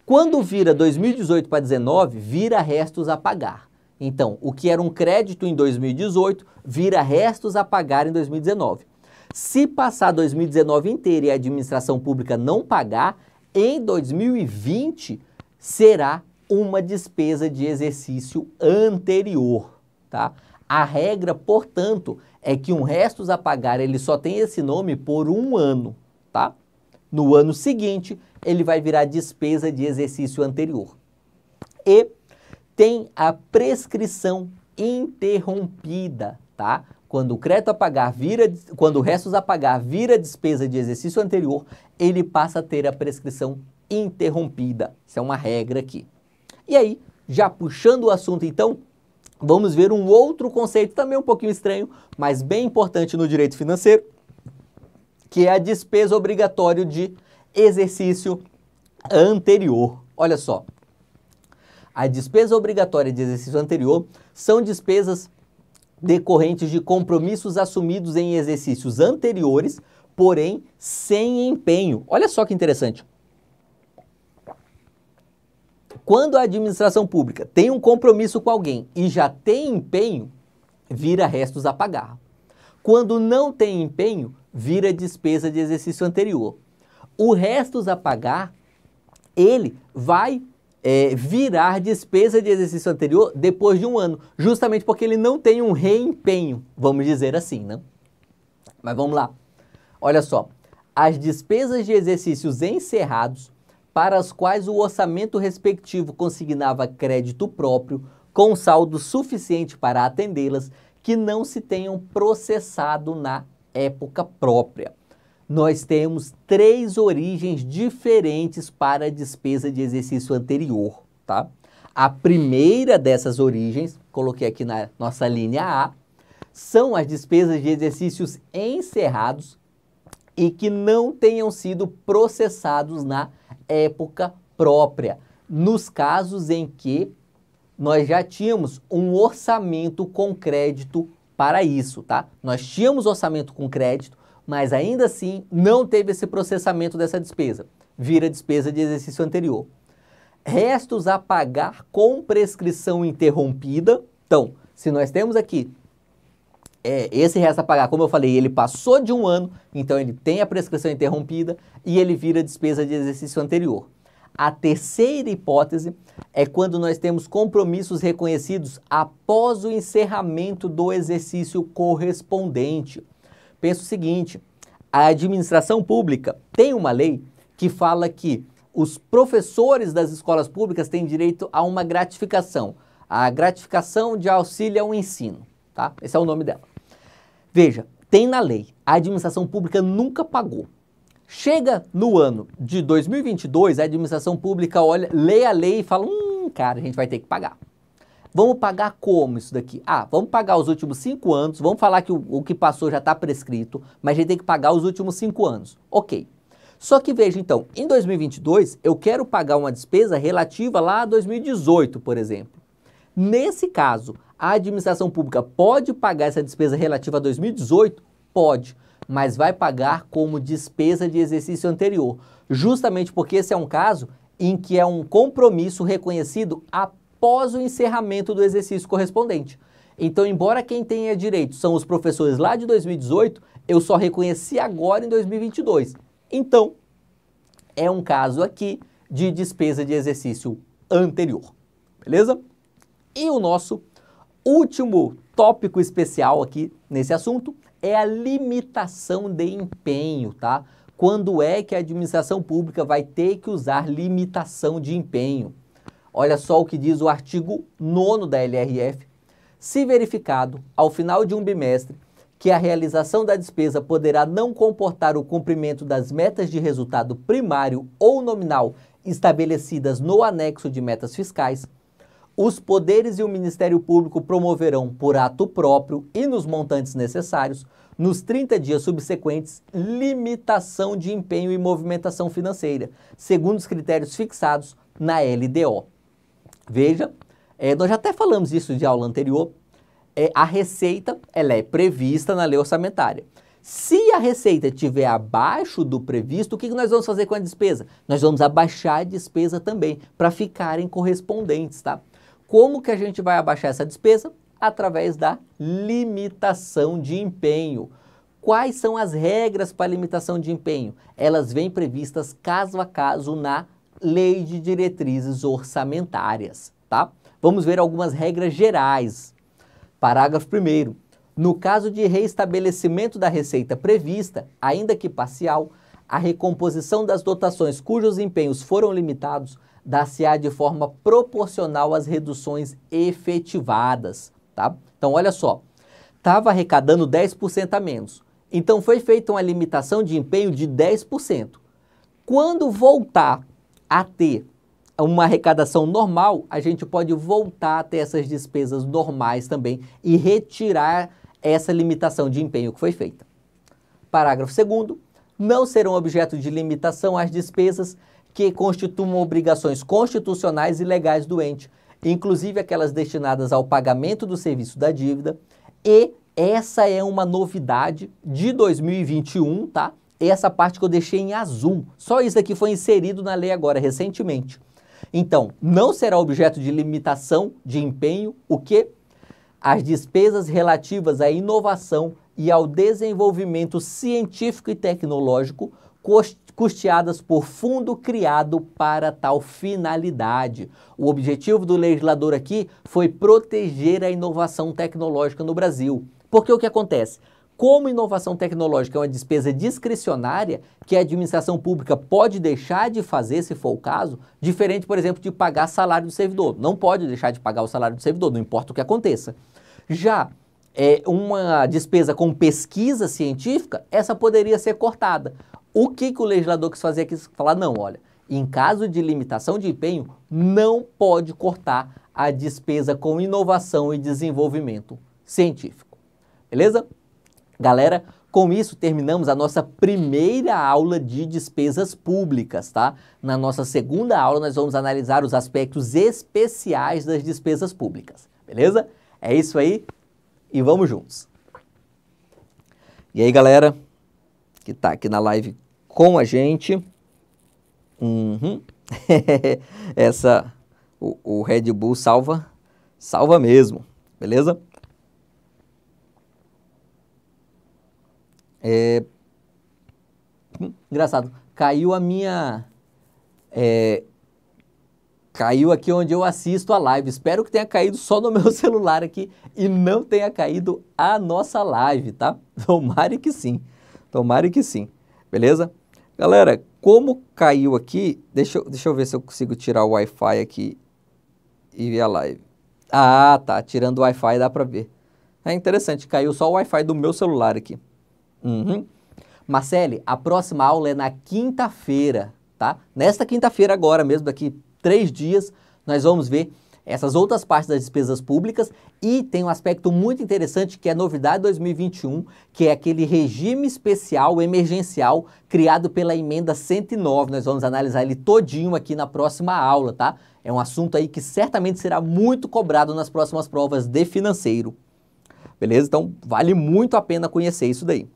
Quando vira 2018 para 2019, vira restos a pagar. Então, o que era um crédito em 2018 vira restos a pagar em 2019. Se passar 2019 inteiro e a administração pública não pagar, em 2020 será uma despesa de exercício anterior, tá? A regra, portanto, é que um restos a pagar ele só tem esse nome por um ano, tá? No ano seguinte, ele vai virar despesa de exercício anterior. E tem a prescrição interrompida, tá? Quando o crédito a pagar vira, quando o restos a pagar vira despesa de exercício anterior, ele passa a ter a prescrição interrompida. Isso é uma regra aqui. E aí, já puxando o assunto então, vamos ver um outro conceito também um pouquinho estranho, mas bem importante no direito financeiro, que é a despesa obrigatória de exercício anterior. Olha só, a despesa obrigatória de exercício anterior são despesas decorrentes de compromissos assumidos em exercícios anteriores, porém sem empenho. Olha só que interessante. Quando a administração pública tem um compromisso com alguém e já tem empenho, vira restos a pagar. Quando não tem empenho, vira despesa de exercício anterior. O restos a pagar, ele vai é, virar despesa de exercício anterior depois de um ano, justamente porque ele não tem um reempenho, vamos dizer assim, né? Mas vamos lá. Olha só, as despesas de exercícios encerrados para as quais o orçamento respectivo consignava crédito próprio com saldo suficiente para atendê-las que não se tenham processado na época própria nós temos três origens diferentes para a despesa de exercício anterior, tá? A primeira dessas origens, coloquei aqui na nossa linha A, são as despesas de exercícios encerrados e que não tenham sido processados na época própria, nos casos em que nós já tínhamos um orçamento com crédito para isso, tá? Nós tínhamos orçamento com crédito, mas ainda assim não teve esse processamento dessa despesa, vira despesa de exercício anterior. Restos a pagar com prescrição interrompida. Então, se nós temos aqui é, esse resto a pagar, como eu falei, ele passou de um ano, então ele tem a prescrição interrompida e ele vira despesa de exercício anterior. A terceira hipótese é quando nós temos compromissos reconhecidos após o encerramento do exercício correspondente pensa o seguinte: a administração pública tem uma lei que fala que os professores das escolas públicas têm direito a uma gratificação, a gratificação de auxílio ao ensino, tá? Esse é o nome dela. Veja, tem na lei, a administração pública nunca pagou. Chega no ano de 2022, a administração pública olha, lê a lei e fala: "Hum, cara, a gente vai ter que pagar". Vamos pagar como isso daqui? Ah, vamos pagar os últimos cinco anos, vamos falar que o, o que passou já está prescrito, mas a gente tem que pagar os últimos cinco anos. Ok. Só que veja então, em 2022 eu quero pagar uma despesa relativa lá a 2018, por exemplo. Nesse caso, a administração pública pode pagar essa despesa relativa a 2018? Pode, mas vai pagar como despesa de exercício anterior, justamente porque esse é um caso em que é um compromisso reconhecido apenas após o encerramento do exercício correspondente. Então, embora quem tenha direito são os professores lá de 2018, eu só reconheci agora em 2022. Então, é um caso aqui de despesa de exercício anterior, beleza? E o nosso último tópico especial aqui nesse assunto é a limitação de empenho, tá? Quando é que a administração pública vai ter que usar limitação de empenho? Olha só o que diz o artigo 9 da LRF. Se verificado, ao final de um bimestre, que a realização da despesa poderá não comportar o cumprimento das metas de resultado primário ou nominal estabelecidas no anexo de metas fiscais, os poderes e o Ministério Público promoverão, por ato próprio e nos montantes necessários, nos 30 dias subsequentes, limitação de empenho e movimentação financeira, segundo os critérios fixados na LDO. Veja, é, nós já até falamos isso de aula anterior, é, a receita ela é prevista na lei orçamentária. Se a receita estiver abaixo do previsto, o que nós vamos fazer com a despesa? Nós vamos abaixar a despesa também, para ficarem correspondentes, tá? Como que a gente vai abaixar essa despesa? Através da limitação de empenho. Quais são as regras para limitação de empenho? Elas vêm previstas caso a caso na Lei de Diretrizes Orçamentárias, tá? Vamos ver algumas regras gerais. Parágrafo 1 No caso de reestabelecimento da receita prevista, ainda que parcial, a recomposição das dotações cujos empenhos foram limitados dá se á de forma proporcional às reduções efetivadas, tá? Então, olha só, estava arrecadando 10% a menos, então foi feita uma limitação de empenho de 10%. Quando voltar a ter uma arrecadação normal, a gente pode voltar a ter essas despesas normais também e retirar essa limitação de empenho que foi feita. Parágrafo 2. Não serão objeto de limitação as despesas que constituam obrigações constitucionais e legais do ente, inclusive aquelas destinadas ao pagamento do serviço da dívida, e essa é uma novidade de 2021, tá? essa parte que eu deixei em azul. Só isso aqui foi inserido na lei agora, recentemente. Então, não será objeto de limitação de empenho o quê? As despesas relativas à inovação e ao desenvolvimento científico e tecnológico custeadas por fundo criado para tal finalidade. O objetivo do legislador aqui foi proteger a inovação tecnológica no Brasil. Porque o que acontece? Como inovação tecnológica é uma despesa discricionária que a administração pública pode deixar de fazer, se for o caso, diferente, por exemplo, de pagar salário do servidor. Não pode deixar de pagar o salário do servidor, não importa o que aconteça. Já é, uma despesa com pesquisa científica, essa poderia ser cortada. O que, que o legislador quis fazer aqui? Falar, não, olha, em caso de limitação de empenho, não pode cortar a despesa com inovação e desenvolvimento científico. Beleza? Galera, com isso terminamos a nossa primeira aula de despesas públicas, tá? Na nossa segunda aula nós vamos analisar os aspectos especiais das despesas públicas, beleza? É isso aí e vamos juntos. E aí, galera, que tá aqui na live com a gente. Uhum. Essa, o, o Red Bull salva, salva mesmo, beleza? É... Engraçado, caiu a minha. É... Caiu aqui onde eu assisto a live. Espero que tenha caído só no meu celular aqui e não tenha caído a nossa live, tá? Tomara que sim. Tomara que sim. Beleza? Galera, como caiu aqui, deixa eu, deixa eu ver se eu consigo tirar o Wi-Fi aqui e ver a live. Ah, tá. Tirando o Wi-Fi dá pra ver. É interessante, caiu só o Wi-Fi do meu celular aqui. Uhum. Marcele, a próxima aula é na quinta-feira, tá? Nesta quinta-feira agora mesmo, daqui três dias, nós vamos ver essas outras partes das despesas públicas e tem um aspecto muito interessante que é a novidade 2021, que é aquele regime especial emergencial criado pela emenda 109. Nós vamos analisar ele todinho aqui na próxima aula, tá? É um assunto aí que certamente será muito cobrado nas próximas provas de financeiro. Beleza? Então vale muito a pena conhecer isso daí.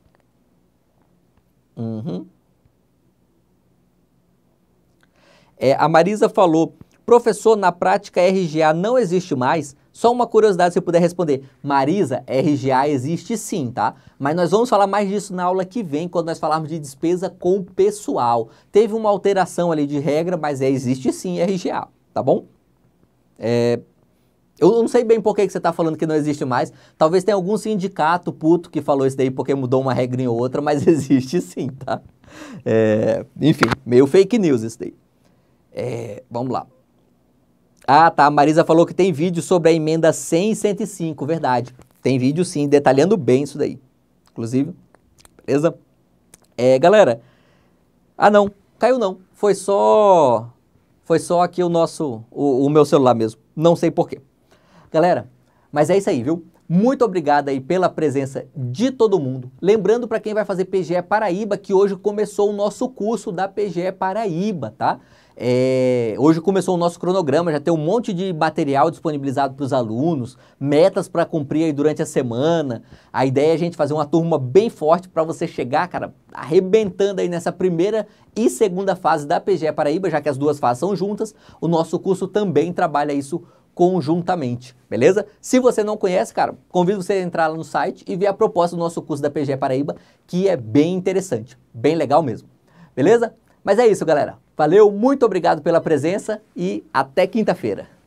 Uhum. É, a Marisa falou, professor, na prática RGA não existe mais? Só uma curiosidade, se puder responder. Marisa, RGA existe sim, tá? Mas nós vamos falar mais disso na aula que vem, quando nós falarmos de despesa com pessoal. Teve uma alteração ali de regra, mas é, existe sim RGA, tá bom? É, eu não sei bem por que, que você está falando que não existe mais. Talvez tenha algum sindicato puto que falou isso daí porque mudou uma regrinha ou outra, mas existe sim, tá? É, enfim, meio fake news isso daí. É, vamos lá. Ah, tá. A Marisa falou que tem vídeo sobre a emenda 100 e 105, verdade. Tem vídeo sim, detalhando bem isso daí. Inclusive, beleza? É, galera. Ah, não. Caiu não. Foi só. Foi só aqui o nosso. O, o meu celular mesmo. Não sei porquê. Galera, mas é isso aí, viu? Muito obrigado aí pela presença de todo mundo. Lembrando para quem vai fazer PGE Paraíba que hoje começou o nosso curso da PGE Paraíba, tá? É, hoje começou o nosso cronograma, já tem um monte de material disponibilizado para os alunos, metas para cumprir aí durante a semana. A ideia é a gente fazer uma turma bem forte para você chegar, cara, arrebentando aí nessa primeira e segunda fase da PGE Paraíba, já que as duas fases são juntas. O nosso curso também trabalha isso conjuntamente, beleza? Se você não conhece, cara, convido você a entrar lá no site e ver a proposta do nosso curso da PGE Paraíba, que é bem interessante, bem legal mesmo, beleza? Mas é isso, galera. Valeu, muito obrigado pela presença e até quinta-feira.